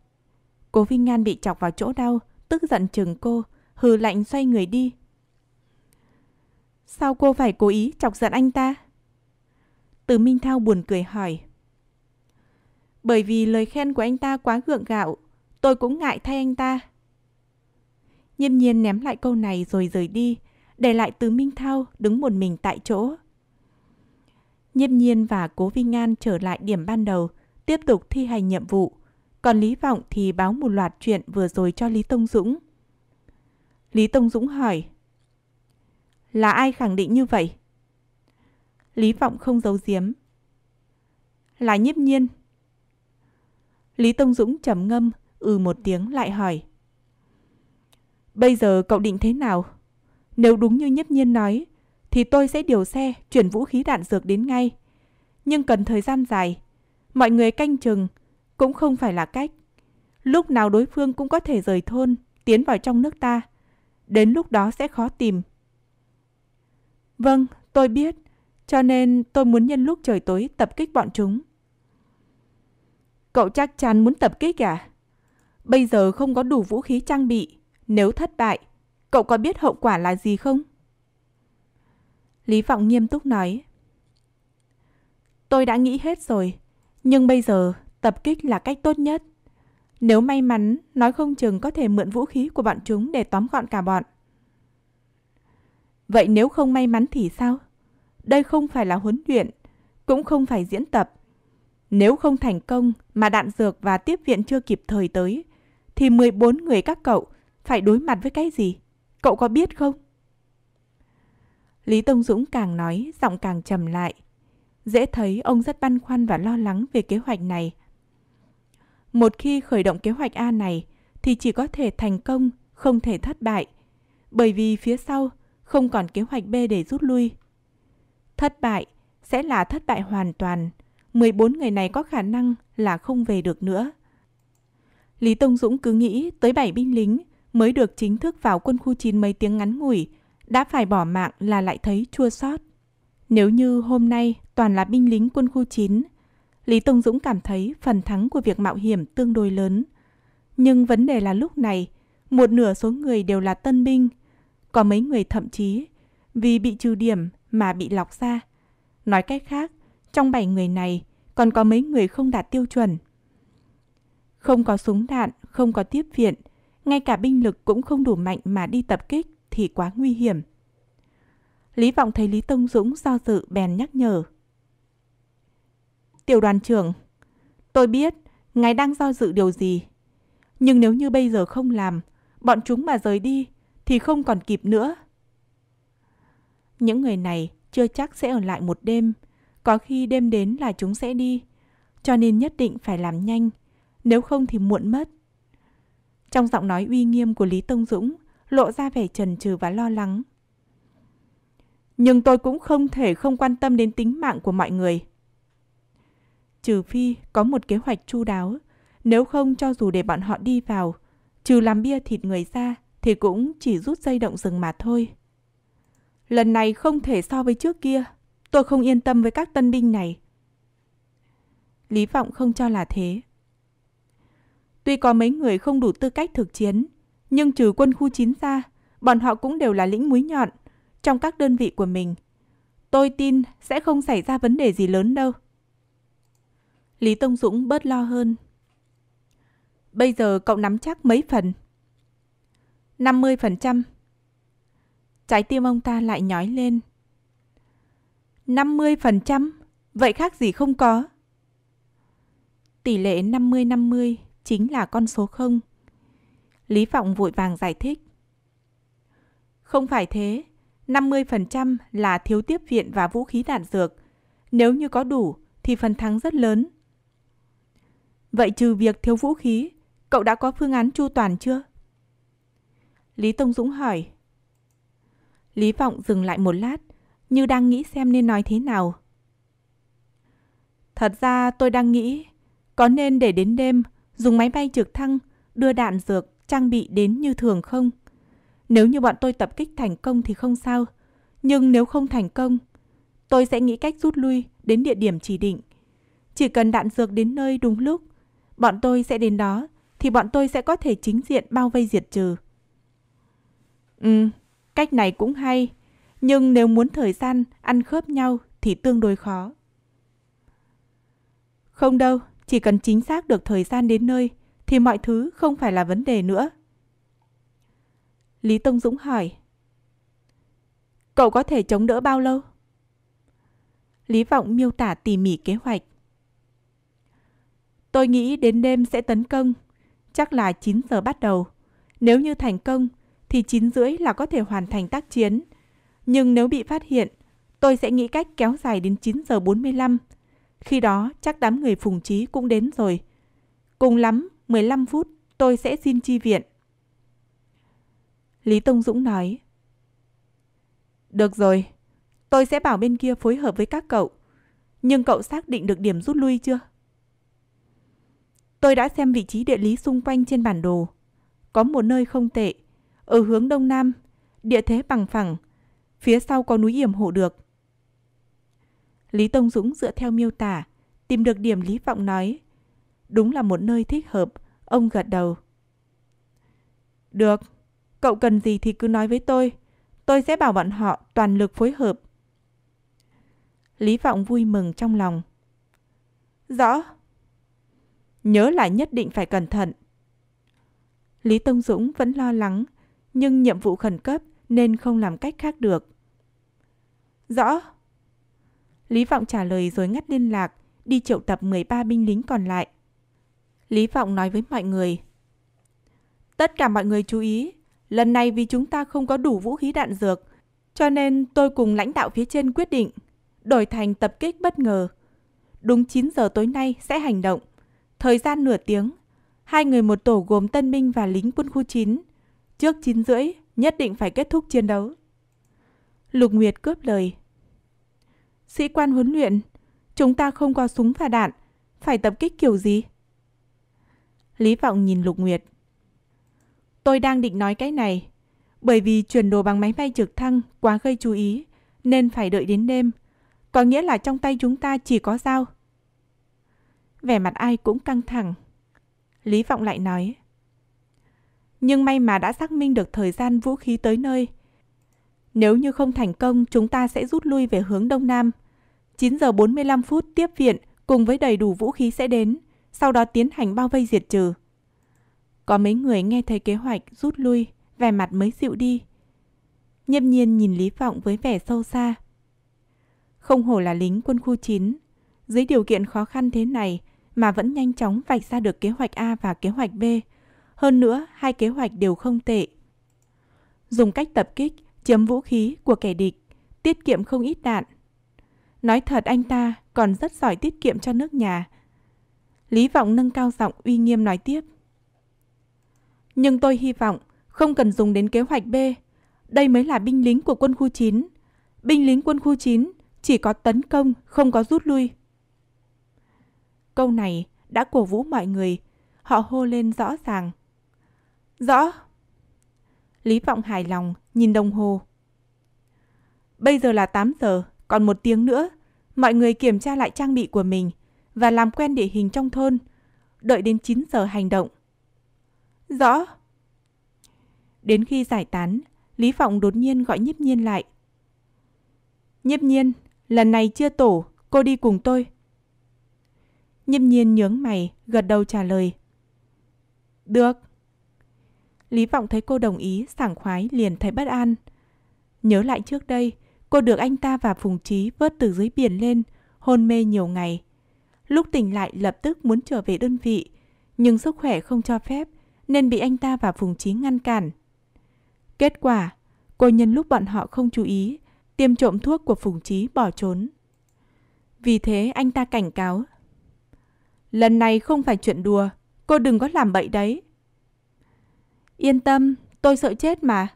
cô Vinh an bị chọc vào chỗ đau, tức giận chừng cô, hừ lạnh xoay người đi. Sao cô phải cố ý chọc giận anh ta? Từ Minh Thao buồn cười hỏi. Bởi vì lời khen của anh ta quá gượng gạo, tôi cũng ngại thay anh ta. Nhiên nhiên ném lại câu này rồi rời đi, để lại Từ Minh Thao đứng một mình tại chỗ. Nhiệm nhiên và Cố Vinh An trở lại điểm ban đầu, tiếp tục thi hành nhiệm vụ. Còn Lý Vọng thì báo một loạt chuyện vừa rồi cho Lý Tông Dũng. Lý Tông Dũng hỏi. Là ai khẳng định như vậy? Lý Vọng không giấu giếm. Là nhiếp nhiên. Lý Tông Dũng trầm ngâm, ừ một tiếng lại hỏi. Bây giờ cậu định thế nào? Nếu đúng như nhất nhiên nói, thì tôi sẽ điều xe chuyển vũ khí đạn dược đến ngay. Nhưng cần thời gian dài, mọi người canh chừng cũng không phải là cách. Lúc nào đối phương cũng có thể rời thôn, tiến vào trong nước ta. Đến lúc đó sẽ khó tìm. Vâng, tôi biết, cho nên tôi muốn nhân lúc trời tối tập kích bọn chúng. Cậu chắc chắn muốn tập kích à? Bây giờ không có đủ vũ khí trang bị, nếu thất bại Cậu có biết hậu quả là gì không? Lý Vọng nghiêm túc nói. Tôi đã nghĩ hết rồi, nhưng bây giờ tập kích là cách tốt nhất. Nếu may mắn, nói không chừng có thể mượn vũ khí của bọn chúng để tóm gọn cả bọn. Vậy nếu không may mắn thì sao? Đây không phải là huấn luyện, cũng không phải diễn tập. Nếu không thành công mà đạn dược và tiếp viện chưa kịp thời tới, thì 14 người các cậu phải đối mặt với cái gì? Cậu có biết không? Lý Tông Dũng càng nói, giọng càng trầm lại. Dễ thấy ông rất băn khoăn và lo lắng về kế hoạch này. Một khi khởi động kế hoạch A này thì chỉ có thể thành công, không thể thất bại. Bởi vì phía sau không còn kế hoạch B để rút lui. Thất bại sẽ là thất bại hoàn toàn. 14 người này có khả năng là không về được nữa. Lý Tông Dũng cứ nghĩ tới 7 binh lính mới được chính thức vào quân khu 9 mấy tiếng ngắn ngủi, đã phải bỏ mạng là lại thấy chua xót. Nếu như hôm nay toàn là binh lính quân khu 9, Lý Tông Dũng cảm thấy phần thắng của việc mạo hiểm tương đối lớn. Nhưng vấn đề là lúc này, một nửa số người đều là tân binh, có mấy người thậm chí vì bị trừ điểm mà bị lọc ra. Nói cách khác, trong 7 người này còn có mấy người không đạt tiêu chuẩn. Không có súng đạn, không có tiếp viện – ngay cả binh lực cũng không đủ mạnh mà đi tập kích thì quá nguy hiểm. Lý Vọng thấy Lý Tông Dũng do dự bèn nhắc nhở. Tiểu đoàn trưởng, tôi biết ngài đang do dự điều gì. Nhưng nếu như bây giờ không làm, bọn chúng mà rời đi thì không còn kịp nữa. Những người này chưa chắc sẽ ở lại một đêm, có khi đêm đến là chúng sẽ đi, cho nên nhất định phải làm nhanh, nếu không thì muộn mất. Trong giọng nói uy nghiêm của Lý Tông Dũng lộ ra vẻ trần trừ và lo lắng. Nhưng tôi cũng không thể không quan tâm đến tính mạng của mọi người. Trừ phi có một kế hoạch chu đáo, nếu không cho dù để bọn họ đi vào, trừ làm bia thịt người ra thì cũng chỉ rút dây động rừng mà thôi. Lần này không thể so với trước kia, tôi không yên tâm với các tân binh này. Lý Vọng không cho là thế, Tuy có mấy người không đủ tư cách thực chiến, nhưng trừ quân khu 9 ra, bọn họ cũng đều là lĩnh mũi nhọn trong các đơn vị của mình. Tôi tin sẽ không xảy ra vấn đề gì lớn đâu. Lý Tông Dũng bớt lo hơn. Bây giờ cậu nắm chắc mấy phần? 50%. Trái tim ông ta lại nhói lên. 50%? Vậy khác gì không có? Tỷ lệ 50-50 chính là con số 0. Lý Vọng vội vàng giải thích. Không phải thế, 50% là thiếu tiếp viện và vũ khí đạn dược. Nếu như có đủ thì phần thắng rất lớn. Vậy trừ việc thiếu vũ khí, cậu đã có phương án chu toàn chưa? Lý Tông Dũng hỏi. Lý Vọng dừng lại một lát, như đang nghĩ xem nên nói thế nào. Thật ra tôi đang nghĩ, có nên để đến đêm dùng máy bay trực thăng, đưa đạn dược, trang bị đến như thường không? Nếu như bọn tôi tập kích thành công thì không sao, nhưng nếu không thành công, tôi sẽ nghĩ cách rút lui đến địa điểm chỉ định. Chỉ cần đạn dược đến nơi đúng lúc, bọn tôi sẽ đến đó thì bọn tôi sẽ có thể chính diện bao vây diệt trừ. Ừ, cách này cũng hay, nhưng nếu muốn thời gian ăn khớp nhau thì tương đối khó. Không đâu, chỉ cần chính xác được thời gian đến nơi thì mọi thứ không phải là vấn đề nữa. Lý Tông Dũng hỏi. Cậu có thể chống đỡ bao lâu? Lý Vọng miêu tả tỉ mỉ kế hoạch. Tôi nghĩ đến đêm sẽ tấn công, chắc là 9 giờ bắt đầu. Nếu như thành công thì 9 rưỡi là có thể hoàn thành tác chiến. Nhưng nếu bị phát hiện, tôi sẽ nghĩ cách kéo dài đến 9 giờ 45 khi đó chắc đám người phùng trí cũng đến rồi. Cùng lắm, 15 phút tôi sẽ xin chi viện. Lý Tông Dũng nói. Được rồi, tôi sẽ bảo bên kia phối hợp với các cậu. Nhưng cậu xác định được điểm rút lui chưa? Tôi đã xem vị trí địa lý xung quanh trên bản đồ. Có một nơi không tệ, ở hướng đông nam, địa thế bằng phẳng, phía sau có núi yểm hộ được. Lý Tông Dũng dựa theo miêu tả, tìm được điểm Lý Vọng nói. Đúng là một nơi thích hợp, ông gật đầu. Được, cậu cần gì thì cứ nói với tôi. Tôi sẽ bảo bọn họ toàn lực phối hợp. Lý Vọng vui mừng trong lòng. Rõ. Nhớ lại nhất định phải cẩn thận. Lý Tông Dũng vẫn lo lắng, nhưng nhiệm vụ khẩn cấp nên không làm cách khác được. Rõ. Lý Vọng trả lời rồi ngắt liên lạc, đi triệu tập 13 binh lính còn lại. Lý Vọng nói với mọi người. Tất cả mọi người chú ý, lần này vì chúng ta không có đủ vũ khí đạn dược, cho nên tôi cùng lãnh đạo phía trên quyết định đổi thành tập kích bất ngờ. Đúng 9 giờ tối nay sẽ hành động. Thời gian nửa tiếng, hai người một tổ gồm tân binh và lính quân khu 9. Trước 9 rưỡi, nhất định phải kết thúc chiến đấu. Lục Nguyệt cướp lời. Sĩ quan huấn luyện, chúng ta không có súng và đạn, phải tập kích kiểu gì? Lý Vọng nhìn Lục Nguyệt. Tôi đang định nói cái này, bởi vì chuyển đồ bằng máy bay trực thăng quá gây chú ý, nên phải đợi đến đêm. Có nghĩa là trong tay chúng ta chỉ có dao. Vẻ mặt ai cũng căng thẳng. Lý Vọng lại nói. Nhưng may mà đã xác minh được thời gian vũ khí tới nơi. Nếu như không thành công, chúng ta sẽ rút lui về hướng Đông Nam. 9 giờ 45 phút tiếp viện cùng với đầy đủ vũ khí sẽ đến, sau đó tiến hành bao vây diệt trừ. Có mấy người nghe thấy kế hoạch rút lui, vẻ mặt mới dịu đi. Nhâm nhiên nhìn Lý Vọng với vẻ sâu xa. Không hổ là lính quân khu 9, dưới điều kiện khó khăn thế này mà vẫn nhanh chóng vạch ra được kế hoạch A và kế hoạch B. Hơn nữa, hai kế hoạch đều không tệ. Dùng cách tập kích, chiếm vũ khí của kẻ địch, tiết kiệm không ít đạn, Nói thật anh ta còn rất giỏi tiết kiệm cho nước nhà. Lý Vọng nâng cao giọng uy nghiêm nói tiếp. Nhưng tôi hy vọng không cần dùng đến kế hoạch B. Đây mới là binh lính của quân khu 9. Binh lính quân khu 9 chỉ có tấn công, không có rút lui. Câu này đã cổ vũ mọi người. Họ hô lên rõ ràng. Rõ. Lý Vọng hài lòng, nhìn đồng hồ. Bây giờ là 8 giờ, còn một tiếng nữa, mọi người kiểm tra lại trang bị của mình và làm quen địa hình trong thôn, đợi đến 9 giờ hành động. Rõ. Đến khi giải tán, Lý Phọng đột nhiên gọi Nhiếp Nhiên lại. Nhiếp Nhiên, lần này chưa tổ, cô đi cùng tôi. Nhiếp Nhiên nhướng mày, gật đầu trả lời. Được. Lý Vọng thấy cô đồng ý, sảng khoái liền thấy bất an. Nhớ lại trước đây, Cô được anh ta và Phùng Trí vớt từ dưới biển lên, hôn mê nhiều ngày. Lúc tỉnh lại lập tức muốn trở về đơn vị, nhưng sức khỏe không cho phép nên bị anh ta và Phùng Trí ngăn cản. Kết quả, cô nhân lúc bọn họ không chú ý, tiêm trộm thuốc của Phùng Trí bỏ trốn. Vì thế anh ta cảnh cáo. Lần này không phải chuyện đùa, cô đừng có làm bậy đấy. Yên tâm, tôi sợ chết mà.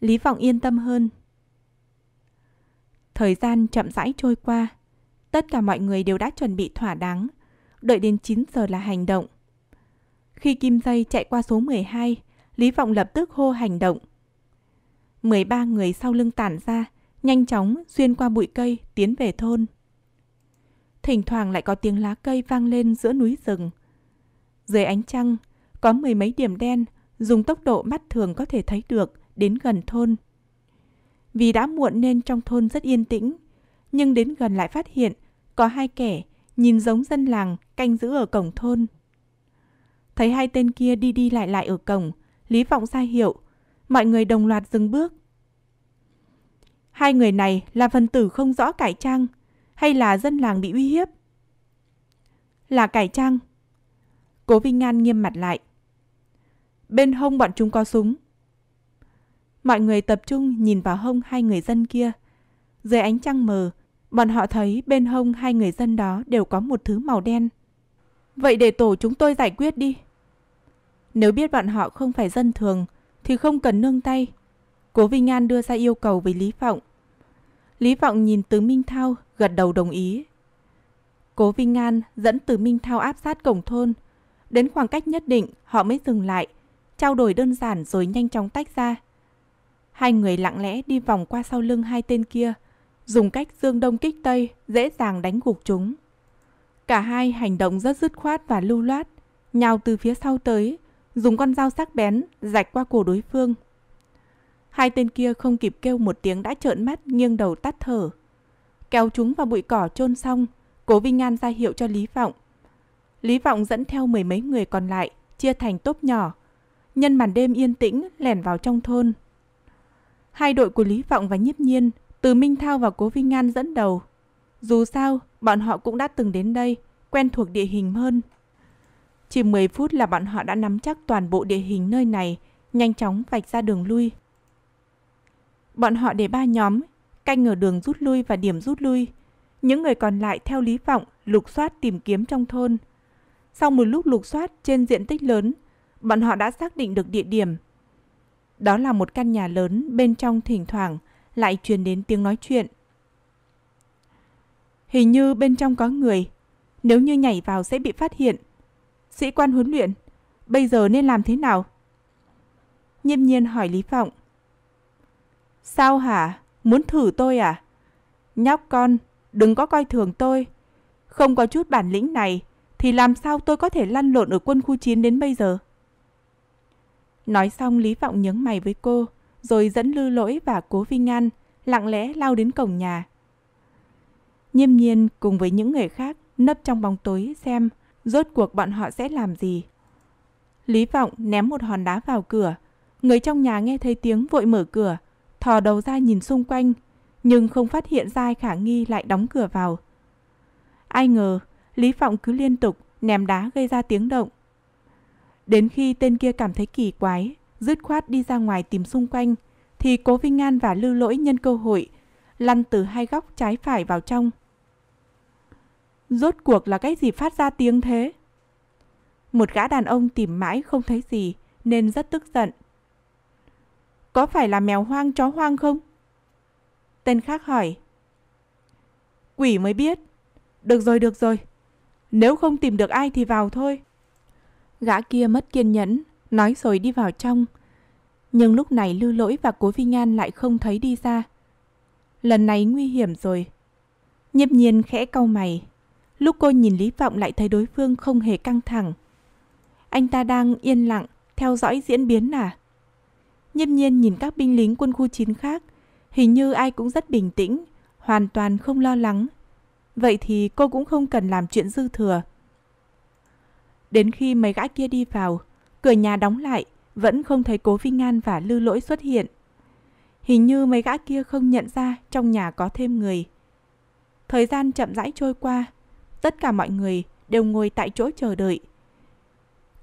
Lý Vọng yên tâm hơn, Thời gian chậm rãi trôi qua. Tất cả mọi người đều đã chuẩn bị thỏa đáng. Đợi đến 9 giờ là hành động. Khi kim dây chạy qua số 12, Lý Vọng lập tức hô hành động. 13 người sau lưng tản ra, nhanh chóng xuyên qua bụi cây tiến về thôn. Thỉnh thoảng lại có tiếng lá cây vang lên giữa núi rừng. Dưới ánh trăng, có mười mấy điểm đen dùng tốc độ mắt thường có thể thấy được đến gần thôn. Vì đã muộn nên trong thôn rất yên tĩnh, nhưng đến gần lại phát hiện có hai kẻ nhìn giống dân làng canh giữ ở cổng thôn. Thấy hai tên kia đi đi lại lại ở cổng, Lý Vọng sai hiệu, mọi người đồng loạt dừng bước. Hai người này là phần tử không rõ cải trang hay là dân làng bị uy hiếp? Là cải trang. Cố Vinh An nghiêm mặt lại. Bên hông bọn chúng có súng, mọi người tập trung nhìn vào hông hai người dân kia. Dưới ánh trăng mờ, bọn họ thấy bên hông hai người dân đó đều có một thứ màu đen. Vậy để tổ chúng tôi giải quyết đi. Nếu biết bọn họ không phải dân thường, thì không cần nương tay. Cố Vinh An đưa ra yêu cầu với Lý Phọng. Lý Phọng nhìn Từ Minh Thao, gật đầu đồng ý. Cố Vinh An dẫn Từ Minh Thao áp sát cổng thôn. Đến khoảng cách nhất định, họ mới dừng lại, trao đổi đơn giản rồi nhanh chóng tách ra. Hai người lặng lẽ đi vòng qua sau lưng hai tên kia, dùng cách dương đông kích tây dễ dàng đánh gục chúng. Cả hai hành động rất dứt khoát và lưu loát, nhào từ phía sau tới, dùng con dao sắc bén rạch qua cổ đối phương. Hai tên kia không kịp kêu một tiếng đã trợn mắt nghiêng đầu tắt thở. Kéo chúng vào bụi cỏ chôn xong, Cố Vinh An ra hiệu cho Lý Vọng. Lý Vọng dẫn theo mười mấy người còn lại, chia thành tốp nhỏ. Nhân màn đêm yên tĩnh lẻn vào trong thôn, Hai đội của Lý Vọng và Nhiếp Nhiên, từ Minh Thao và Cố Vinh An dẫn đầu. Dù sao, bọn họ cũng đã từng đến đây, quen thuộc địa hình hơn. Chỉ 10 phút là bọn họ đã nắm chắc toàn bộ địa hình nơi này, nhanh chóng vạch ra đường lui. Bọn họ để ba nhóm, canh ở đường rút lui và điểm rút lui. Những người còn lại theo Lý Vọng lục soát tìm kiếm trong thôn. Sau một lúc lục soát trên diện tích lớn, bọn họ đã xác định được địa điểm đó là một căn nhà lớn bên trong thỉnh thoảng lại truyền đến tiếng nói chuyện. Hình như bên trong có người, nếu như nhảy vào sẽ bị phát hiện. Sĩ quan huấn luyện, bây giờ nên làm thế nào? Nhiêm nhiên hỏi Lý Phọng. Sao hả? Muốn thử tôi à? Nhóc con, đừng có coi thường tôi. Không có chút bản lĩnh này thì làm sao tôi có thể lăn lộn ở quân khu 9 đến bây giờ? Nói xong Lý Vọng nhướng mày với cô, rồi dẫn Lư Lỗi và Cố Vinh ngăn, lặng lẽ lao đến cổng nhà. Nhiêm nhiên cùng với những người khác nấp trong bóng tối xem rốt cuộc bọn họ sẽ làm gì. Lý Vọng ném một hòn đá vào cửa. Người trong nhà nghe thấy tiếng vội mở cửa, thò đầu ra nhìn xung quanh, nhưng không phát hiện ra ai khả nghi lại đóng cửa vào. Ai ngờ, Lý Vọng cứ liên tục ném đá gây ra tiếng động, Đến khi tên kia cảm thấy kỳ quái, dứt khoát đi ra ngoài tìm xung quanh, thì Cố Vinh An và Lưu Lỗi nhân cơ hội lăn từ hai góc trái phải vào trong. Rốt cuộc là cái gì phát ra tiếng thế? Một gã đàn ông tìm mãi không thấy gì nên rất tức giận. Có phải là mèo hoang chó hoang không? Tên khác hỏi. Quỷ mới biết. Được rồi, được rồi. Nếu không tìm được ai thì vào thôi. Gã kia mất kiên nhẫn, nói rồi đi vào trong. Nhưng lúc này Lưu Lỗi và Cố Vi Nhan lại không thấy đi ra. Lần này nguy hiểm rồi. Nhiếp nhiên khẽ cau mày. Lúc cô nhìn Lý Vọng lại thấy đối phương không hề căng thẳng. Anh ta đang yên lặng, theo dõi diễn biến à? Nhiếp nhiên nhìn các binh lính quân khu 9 khác, hình như ai cũng rất bình tĩnh, hoàn toàn không lo lắng. Vậy thì cô cũng không cần làm chuyện dư thừa. Đến khi mấy gã kia đi vào, cửa nhà đóng lại, vẫn không thấy Cố Phi Ngan và Lư Lỗi xuất hiện. Hình như mấy gã kia không nhận ra trong nhà có thêm người. Thời gian chậm rãi trôi qua, tất cả mọi người đều ngồi tại chỗ chờ đợi.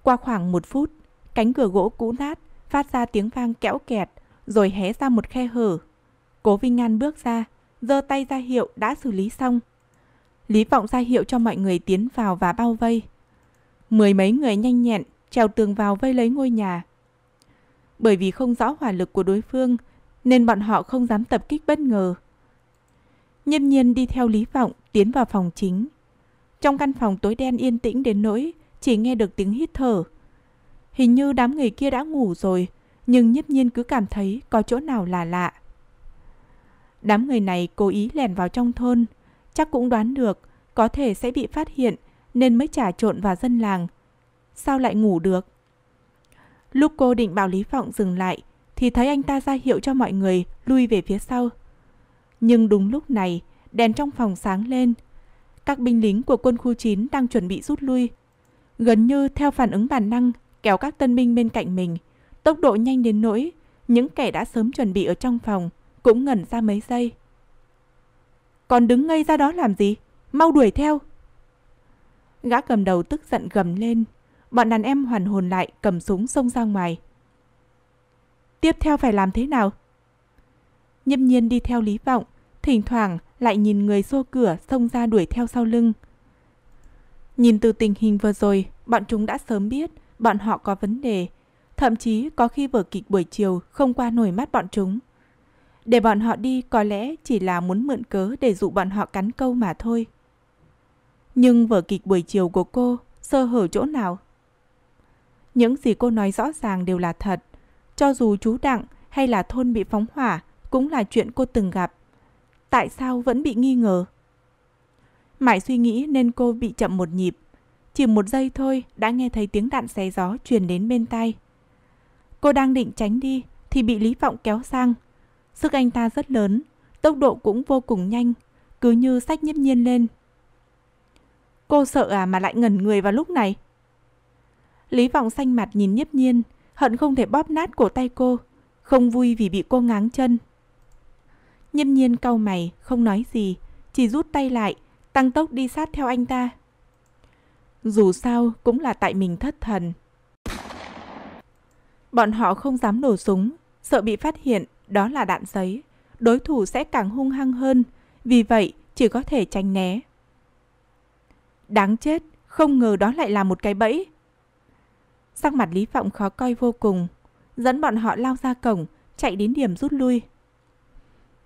Qua khoảng một phút, cánh cửa gỗ cũ nát phát ra tiếng vang kẽo kẹt rồi hé ra một khe hở. Cố Vinh Ngan bước ra, giơ tay ra hiệu đã xử lý xong. Lý Vọng ra hiệu cho mọi người tiến vào và bao vây. Mười mấy người nhanh nhẹn trèo tường vào vây lấy ngôi nhà. Bởi vì không rõ hỏa lực của đối phương nên bọn họ không dám tập kích bất ngờ. Nhiếp nhiên đi theo Lý Vọng tiến vào phòng chính. Trong căn phòng tối đen yên tĩnh đến nỗi chỉ nghe được tiếng hít thở. Hình như đám người kia đã ngủ rồi, nhưng nhấp nhiên cứ cảm thấy có chỗ nào là lạ. Đám người này cố ý lẻn vào trong thôn, chắc cũng đoán được có thể sẽ bị phát hiện nên mới trà trộn vào dân làng. Sao lại ngủ được? Lúc cô định bảo Lý Phọng dừng lại, thì thấy anh ta ra hiệu cho mọi người lui về phía sau. Nhưng đúng lúc này, đèn trong phòng sáng lên. Các binh lính của quân khu 9 đang chuẩn bị rút lui. Gần như theo phản ứng bản năng, kéo các tân binh bên cạnh mình. Tốc độ nhanh đến nỗi, những kẻ đã sớm chuẩn bị ở trong phòng cũng ngẩn ra mấy giây. Còn đứng ngây ra đó làm gì? Mau đuổi theo! Gã cầm đầu tức giận gầm lên. Bọn đàn em hoàn hồn lại cầm súng xông ra ngoài. Tiếp theo phải làm thế nào? Nhâm nhiên đi theo Lý Vọng, thỉnh thoảng lại nhìn người xô cửa xông ra đuổi theo sau lưng. Nhìn từ tình hình vừa rồi, bọn chúng đã sớm biết bọn họ có vấn đề. Thậm chí có khi vở kịch buổi chiều không qua nổi mắt bọn chúng. Để bọn họ đi có lẽ chỉ là muốn mượn cớ để dụ bọn họ cắn câu mà thôi. Nhưng vở kịch buổi chiều của cô sơ hở chỗ nào? Những gì cô nói rõ ràng đều là thật. Cho dù chú Đặng hay là thôn bị phóng hỏa cũng là chuyện cô từng gặp. Tại sao vẫn bị nghi ngờ? Mãi suy nghĩ nên cô bị chậm một nhịp. Chỉ một giây thôi đã nghe thấy tiếng đạn xé gió truyền đến bên tai. Cô đang định tránh đi thì bị Lý Vọng kéo sang. Sức anh ta rất lớn, tốc độ cũng vô cùng nhanh, cứ như sách nhấp nhiên lên Cô sợ à mà lại ngẩn người vào lúc này. Lý Vọng xanh mặt nhìn nhiếp nhiên, hận không thể bóp nát cổ tay cô, không vui vì bị cô ngáng chân. Nhiếp nhiên cau mày, không nói gì, chỉ rút tay lại, tăng tốc đi sát theo anh ta. Dù sao cũng là tại mình thất thần. Bọn họ không dám nổ súng, sợ bị phát hiện đó là đạn giấy. Đối thủ sẽ càng hung hăng hơn, vì vậy chỉ có thể tránh né. Đáng chết, không ngờ đó lại là một cái bẫy. Sắc mặt Lý Phọng khó coi vô cùng, dẫn bọn họ lao ra cổng, chạy đến điểm rút lui.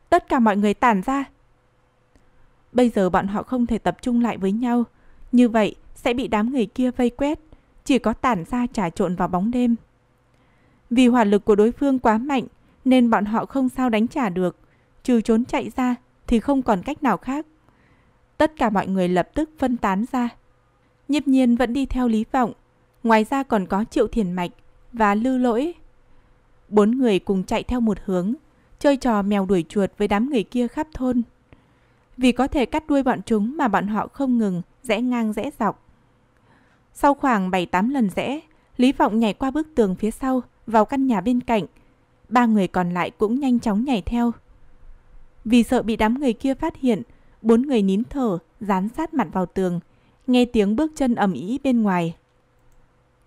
Tất cả mọi người tản ra. Bây giờ bọn họ không thể tập trung lại với nhau, như vậy sẽ bị đám người kia vây quét, chỉ có tản ra trà trộn vào bóng đêm. Vì hỏa lực của đối phương quá mạnh nên bọn họ không sao đánh trả được, trừ trốn chạy ra thì không còn cách nào khác tất cả mọi người lập tức phân tán ra. nhịp nhiên vẫn đi theo Lý Vọng, ngoài ra còn có Triệu Thiền Mạch và lưu Lỗi. Bốn người cùng chạy theo một hướng, chơi trò mèo đuổi chuột với đám người kia khắp thôn. Vì có thể cắt đuôi bọn chúng mà bọn họ không ngừng, rẽ ngang rẽ dọc. Sau khoảng 7-8 lần rẽ, Lý Vọng nhảy qua bức tường phía sau, vào căn nhà bên cạnh. Ba người còn lại cũng nhanh chóng nhảy theo. Vì sợ bị đám người kia phát hiện, Bốn người nín thở, dán sát mặt vào tường, nghe tiếng bước chân ầm ĩ bên ngoài.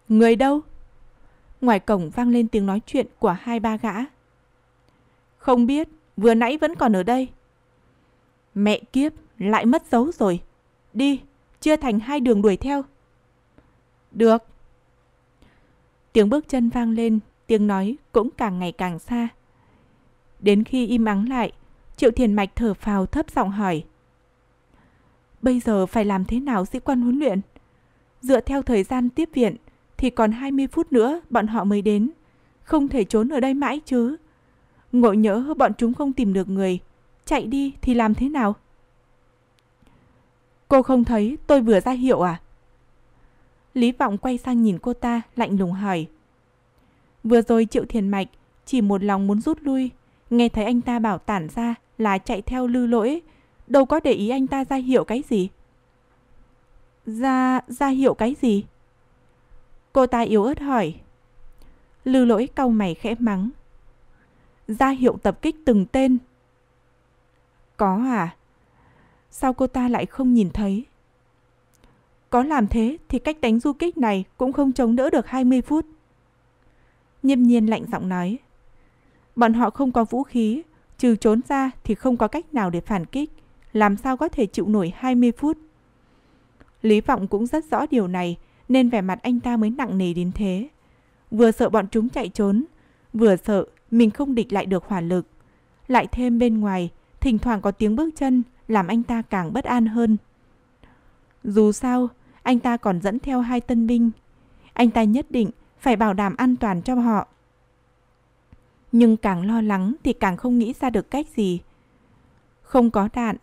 Người đâu? Ngoài cổng vang lên tiếng nói chuyện của hai ba gã. Không biết, vừa nãy vẫn còn ở đây. Mẹ kiếp, lại mất dấu rồi. Đi, chia thành hai đường đuổi theo. Được. Tiếng bước chân vang lên, tiếng nói cũng càng ngày càng xa. Đến khi im ắng lại, Triệu Thiền Mạch thở phào thấp giọng hỏi. Bây giờ phải làm thế nào sĩ quan huấn luyện? Dựa theo thời gian tiếp viện thì còn 20 phút nữa bọn họ mới đến. Không thể trốn ở đây mãi chứ. Ngộ nhớ bọn chúng không tìm được người. Chạy đi thì làm thế nào? Cô không thấy tôi vừa ra hiệu à? Lý Vọng quay sang nhìn cô ta lạnh lùng hỏi. Vừa rồi Triệu Thiền Mạch chỉ một lòng muốn rút lui. Nghe thấy anh ta bảo tản ra là chạy theo lư lỗi đâu có để ý anh ta ra hiệu cái gì. Ra, ra hiệu cái gì? Cô ta yếu ớt hỏi. Lưu lỗi cau mày khẽ mắng. Ra hiệu tập kích từng tên. Có à? Sao cô ta lại không nhìn thấy? Có làm thế thì cách đánh du kích này cũng không chống đỡ được 20 phút. Nhâm nhiên lạnh giọng nói. Bọn họ không có vũ khí, trừ trốn ra thì không có cách nào để phản kích làm sao có thể chịu nổi 20 phút. Lý Vọng cũng rất rõ điều này, nên vẻ mặt anh ta mới nặng nề đến thế. Vừa sợ bọn chúng chạy trốn, vừa sợ mình không địch lại được hỏa lực. Lại thêm bên ngoài, thỉnh thoảng có tiếng bước chân làm anh ta càng bất an hơn. Dù sao, anh ta còn dẫn theo hai tân binh. Anh ta nhất định phải bảo đảm an toàn cho họ. Nhưng càng lo lắng thì càng không nghĩ ra được cách gì. Không có đạn,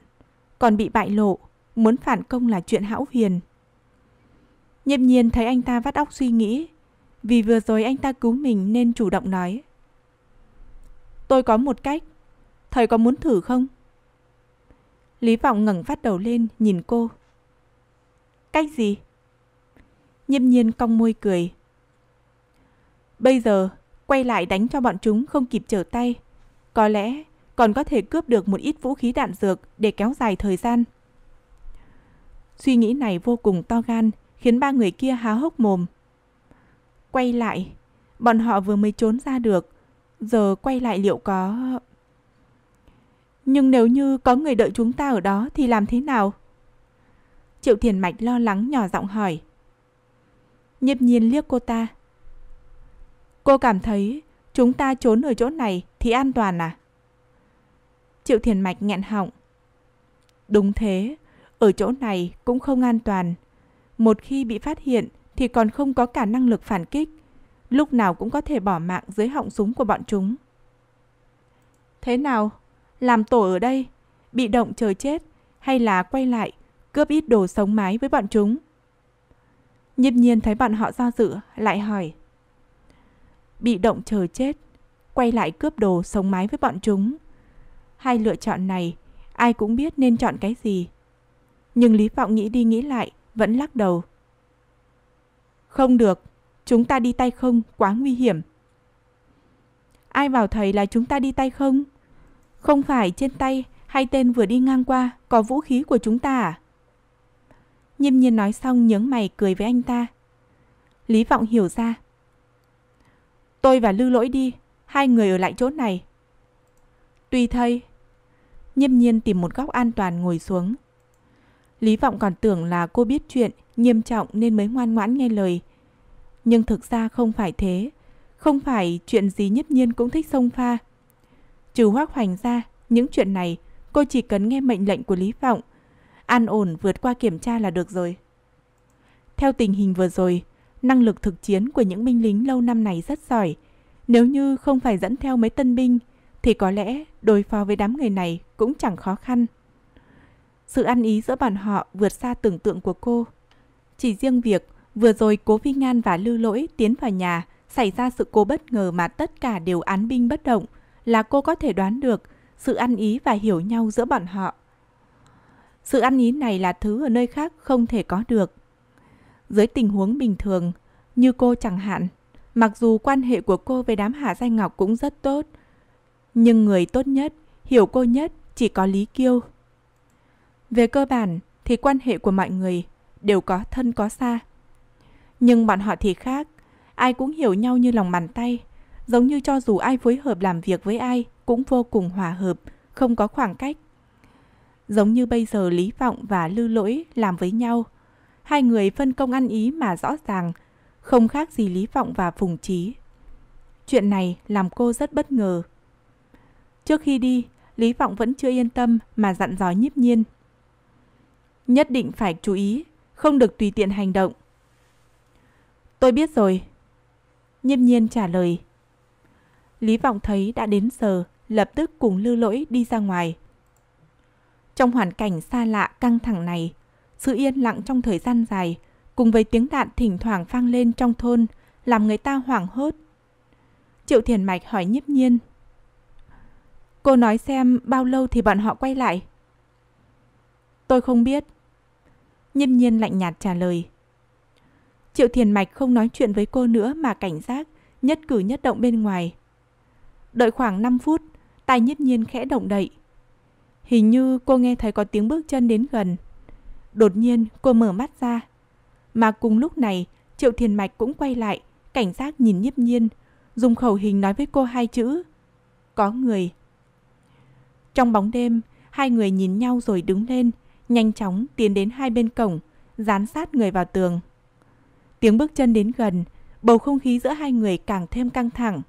còn bị bại lộ, muốn phản công là chuyện hão huyền. Nhiệp nhiên thấy anh ta vắt óc suy nghĩ, vì vừa rồi anh ta cứu mình nên chủ động nói. Tôi có một cách, thầy có muốn thử không? Lý Vọng ngẩng phát đầu lên nhìn cô. Cách gì? Nhiệp nhiên cong môi cười. Bây giờ, quay lại đánh cho bọn chúng không kịp trở tay. Có lẽ còn có thể cướp được một ít vũ khí đạn dược để kéo dài thời gian. Suy nghĩ này vô cùng to gan, khiến ba người kia há hốc mồm. Quay lại, bọn họ vừa mới trốn ra được, giờ quay lại liệu có... Nhưng nếu như có người đợi chúng ta ở đó thì làm thế nào? Triệu Thiền Mạch lo lắng nhỏ giọng hỏi. nhịp nhìn liếc cô ta. Cô cảm thấy chúng ta trốn ở chỗ này thì an toàn à? Triệu Thiền Mạch nghẹn họng. Đúng thế, ở chỗ này cũng không an toàn. Một khi bị phát hiện thì còn không có cả năng lực phản kích. Lúc nào cũng có thể bỏ mạng dưới họng súng của bọn chúng. Thế nào? Làm tổ ở đây? Bị động chờ chết? Hay là quay lại, cướp ít đồ sống mái với bọn chúng? Nhiếp nhiên thấy bọn họ do dự, lại hỏi. Bị động chờ chết, quay lại cướp đồ sống mái với bọn chúng. Hai lựa chọn này, ai cũng biết nên chọn cái gì. Nhưng Lý Vọng nghĩ đi nghĩ lại, vẫn lắc đầu. Không được, chúng ta đi tay không quá nguy hiểm. Ai bảo thầy là chúng ta đi tay không? Không phải trên tay hay tên vừa đi ngang qua có vũ khí của chúng ta à? Nhiêm nhiên nói xong nhướng mày cười với anh ta. Lý Vọng hiểu ra. Tôi và Lư Lỗi đi, hai người ở lại chỗ này. Tùy thầy, Nhiêm nhiên tìm một góc an toàn ngồi xuống. Lý Vọng còn tưởng là cô biết chuyện, nghiêm trọng nên mới ngoan ngoãn nghe lời. Nhưng thực ra không phải thế. Không phải chuyện gì nhất nhiên cũng thích xông pha. Trừ hoác hoành ra, những chuyện này cô chỉ cần nghe mệnh lệnh của Lý Vọng. An ổn vượt qua kiểm tra là được rồi. Theo tình hình vừa rồi, năng lực thực chiến của những binh lính lâu năm này rất giỏi. Nếu như không phải dẫn theo mấy tân binh thì có lẽ đối phó với đám người này cũng chẳng khó khăn. Sự ăn ý giữa bọn họ vượt xa tưởng tượng của cô. Chỉ riêng việc vừa rồi Cố phi Ngan và Lưu Lỗi tiến vào nhà xảy ra sự cố bất ngờ mà tất cả đều án binh bất động là cô có thể đoán được sự ăn ý và hiểu nhau giữa bọn họ. Sự ăn ý này là thứ ở nơi khác không thể có được. Dưới tình huống bình thường, như cô chẳng hạn, mặc dù quan hệ của cô với đám Hạ Danh Ngọc cũng rất tốt, nhưng người tốt nhất, hiểu cô nhất chỉ có Lý Kiêu. Về cơ bản thì quan hệ của mọi người đều có thân có xa. Nhưng bọn họ thì khác, ai cũng hiểu nhau như lòng bàn tay, giống như cho dù ai phối hợp làm việc với ai cũng vô cùng hòa hợp, không có khoảng cách. Giống như bây giờ Lý Vọng và Lư Lỗi làm với nhau, hai người phân công ăn ý mà rõ ràng, không khác gì Lý Vọng và Phùng Trí. Chuyện này làm cô rất bất ngờ. Trước khi đi, Lý Vọng vẫn chưa yên tâm mà dặn dò nhiếp nhiên. Nhất định phải chú ý, không được tùy tiện hành động. Tôi biết rồi. Nhiếp nhiên trả lời. Lý Vọng thấy đã đến giờ, lập tức cùng lưu lỗi đi ra ngoài. Trong hoàn cảnh xa lạ căng thẳng này, sự yên lặng trong thời gian dài, cùng với tiếng đạn thỉnh thoảng vang lên trong thôn, làm người ta hoảng hốt. Triệu Thiền Mạch hỏi nhiếp nhiên Cô nói xem bao lâu thì bọn họ quay lại. Tôi không biết. Nhân nhiên lạnh nhạt trả lời. Triệu Thiền Mạch không nói chuyện với cô nữa mà cảnh giác, nhất cử nhất động bên ngoài. Đợi khoảng 5 phút, tay nhất nhiên khẽ động đậy. Hình như cô nghe thấy có tiếng bước chân đến gần. Đột nhiên cô mở mắt ra. Mà cùng lúc này, Triệu Thiền Mạch cũng quay lại, cảnh giác nhìn nhiếp nhiên, dùng khẩu hình nói với cô hai chữ. Có người. Trong bóng đêm, hai người nhìn nhau rồi đứng lên, nhanh chóng tiến đến hai bên cổng, dán sát người vào tường. Tiếng bước chân đến gần, bầu không khí giữa hai người càng thêm căng thẳng.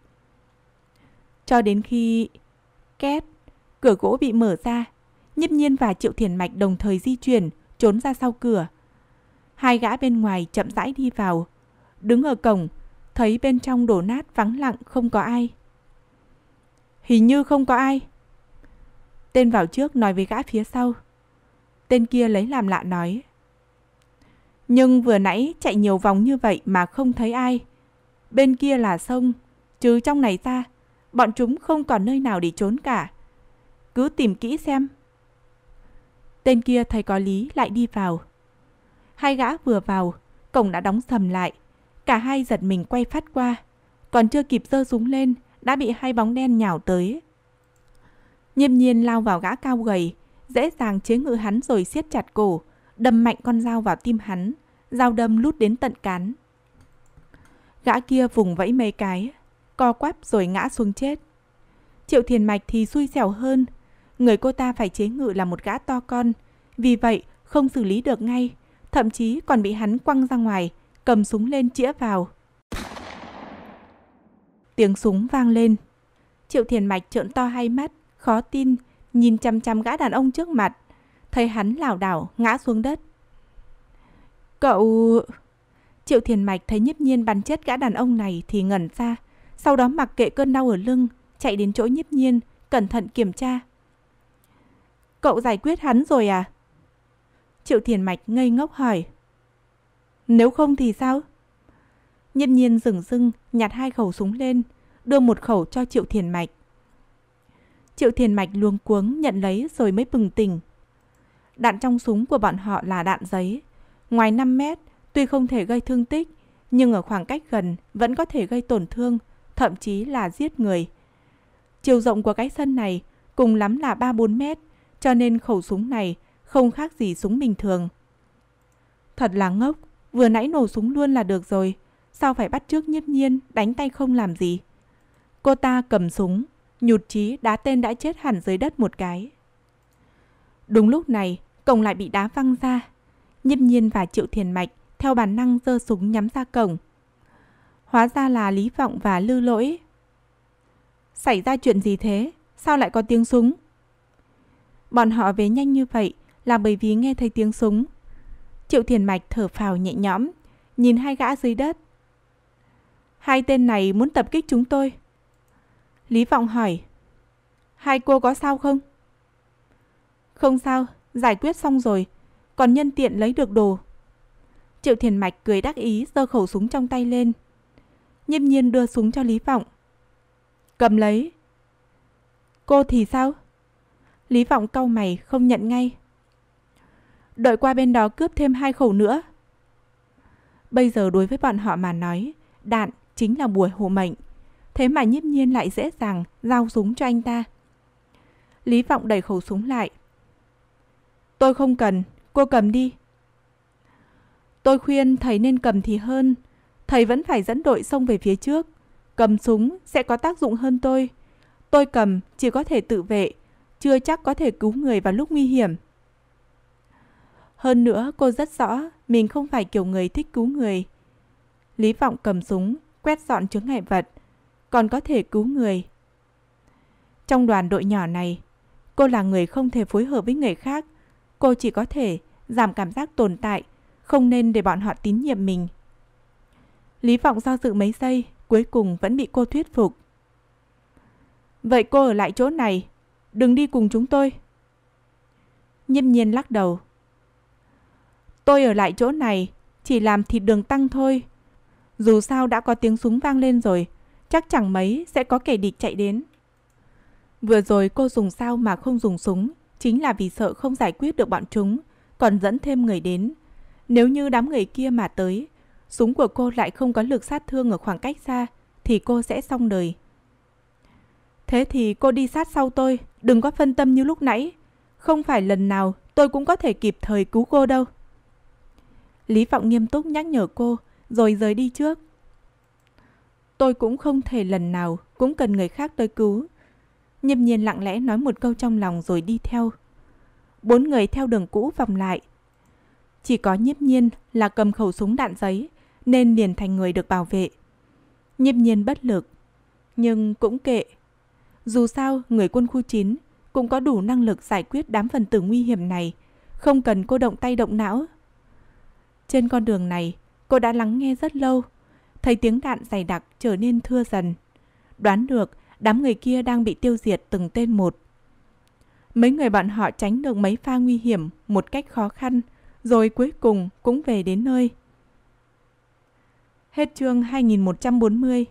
Cho đến khi... Két, cửa gỗ bị mở ra, nhiếp nhiên và triệu thiền mạch đồng thời di chuyển, trốn ra sau cửa. Hai gã bên ngoài chậm rãi đi vào, đứng ở cổng, thấy bên trong đổ nát vắng lặng không có ai. Hình như không có ai. Tên vào trước nói với gã phía sau. Tên kia lấy làm lạ nói. Nhưng vừa nãy chạy nhiều vòng như vậy mà không thấy ai. Bên kia là sông, chứ trong này ta, bọn chúng không còn nơi nào để trốn cả. Cứ tìm kỹ xem. Tên kia thấy có lý lại đi vào. Hai gã vừa vào, cổng đã đóng sầm lại. Cả hai giật mình quay phát qua. Còn chưa kịp giơ súng lên, đã bị hai bóng đen nhào tới, Nhiêm nhiên lao vào gã cao gầy, dễ dàng chế ngự hắn rồi siết chặt cổ, đâm mạnh con dao vào tim hắn, dao đâm lút đến tận cán. Gã kia vùng vẫy mấy cái, co quắp rồi ngã xuống chết. Triệu Thiền Mạch thì xui xẻo hơn, người cô ta phải chế ngự là một gã to con, vì vậy không xử lý được ngay, thậm chí còn bị hắn quăng ra ngoài, cầm súng lên chĩa vào. Tiếng súng vang lên. Triệu Thiền Mạch trợn to hai mắt, khó tin, nhìn chằm chằm gã đàn ông trước mặt, thấy hắn lảo đảo ngã xuống đất. Cậu... Triệu Thiền Mạch thấy nhiếp nhiên bắn chết gã đàn ông này thì ngẩn ra, sau đó mặc kệ cơn đau ở lưng, chạy đến chỗ nhiếp nhiên, cẩn thận kiểm tra. Cậu giải quyết hắn rồi à? Triệu Thiền Mạch ngây ngốc hỏi. Nếu không thì sao? Nhiếp nhiên dừng dưng nhặt hai khẩu súng lên, đưa một khẩu cho Triệu Thiền Mạch, Triệu Thiền Mạch luống cuống nhận lấy rồi mới bừng tỉnh. Đạn trong súng của bọn họ là đạn giấy. Ngoài 5 mét, tuy không thể gây thương tích, nhưng ở khoảng cách gần vẫn có thể gây tổn thương, thậm chí là giết người. Chiều rộng của cái sân này cùng lắm là 3-4 mét, cho nên khẩu súng này không khác gì súng bình thường. Thật là ngốc, vừa nãy nổ súng luôn là được rồi, sao phải bắt trước nhiếp nhiên đánh tay không làm gì. Cô ta cầm súng, nhụt chí đá tên đã chết hẳn dưới đất một cái. Đúng lúc này, cổng lại bị đá văng ra. nhâm nhiên và triệu thiền mạch theo bản năng giơ súng nhắm ra cổng. Hóa ra là Lý Vọng và Lư Lỗi. Xảy ra chuyện gì thế? Sao lại có tiếng súng? Bọn họ về nhanh như vậy là bởi vì nghe thấy tiếng súng. Triệu Thiền Mạch thở phào nhẹ nhõm, nhìn hai gã dưới đất. Hai tên này muốn tập kích chúng tôi. Lý Vọng hỏi. Hai cô có sao không? Không sao, giải quyết xong rồi. Còn nhân tiện lấy được đồ. Triệu Thiền Mạch cười đắc ý giơ khẩu súng trong tay lên. Nhiêm nhiên đưa súng cho Lý Vọng. Cầm lấy. Cô thì sao? Lý Vọng cau mày không nhận ngay. Đợi qua bên đó cướp thêm hai khẩu nữa. Bây giờ đối với bọn họ mà nói, đạn chính là buổi hộ mệnh. Thế mà nhiếp nhiên lại dễ dàng giao súng cho anh ta. Lý Vọng đẩy khẩu súng lại. Tôi không cần, cô cầm đi. Tôi khuyên thầy nên cầm thì hơn. Thầy vẫn phải dẫn đội xông về phía trước. Cầm súng sẽ có tác dụng hơn tôi. Tôi cầm chỉ có thể tự vệ, chưa chắc có thể cứu người vào lúc nguy hiểm. Hơn nữa cô rất rõ mình không phải kiểu người thích cứu người. Lý Vọng cầm súng, quét dọn chướng ngại vật, còn có thể cứu người. Trong đoàn đội nhỏ này, cô là người không thể phối hợp với người khác. Cô chỉ có thể giảm cảm giác tồn tại, không nên để bọn họ tín nhiệm mình. Lý Vọng do dự mấy giây, cuối cùng vẫn bị cô thuyết phục. Vậy cô ở lại chỗ này, đừng đi cùng chúng tôi. nhâm nhiên lắc đầu. Tôi ở lại chỗ này, chỉ làm thịt đường tăng thôi. Dù sao đã có tiếng súng vang lên rồi, chắc chẳng mấy sẽ có kẻ địch chạy đến. Vừa rồi cô dùng sao mà không dùng súng, chính là vì sợ không giải quyết được bọn chúng, còn dẫn thêm người đến. Nếu như đám người kia mà tới, súng của cô lại không có lực sát thương ở khoảng cách xa, thì cô sẽ xong đời. Thế thì cô đi sát sau tôi, đừng có phân tâm như lúc nãy. Không phải lần nào tôi cũng có thể kịp thời cứu cô đâu. Lý Vọng nghiêm túc nhắc nhở cô, rồi rời đi trước tôi cũng không thể lần nào cũng cần người khác tới cứu. Nhâm nhiên lặng lẽ nói một câu trong lòng rồi đi theo. Bốn người theo đường cũ vòng lại. Chỉ có nhiếp nhiên là cầm khẩu súng đạn giấy nên liền thành người được bảo vệ. Nhiếp nhiên bất lực, nhưng cũng kệ. Dù sao, người quân khu 9 cũng có đủ năng lực giải quyết đám phần tử nguy hiểm này, không cần cô động tay động não. Trên con đường này, cô đã lắng nghe rất lâu thấy tiếng đạn dày đặc trở nên thưa dần. Đoán được, đám người kia đang bị tiêu diệt từng tên một. Mấy người bọn họ tránh được mấy pha nguy hiểm một cách khó khăn, rồi cuối cùng cũng về đến nơi. Hết chương 2140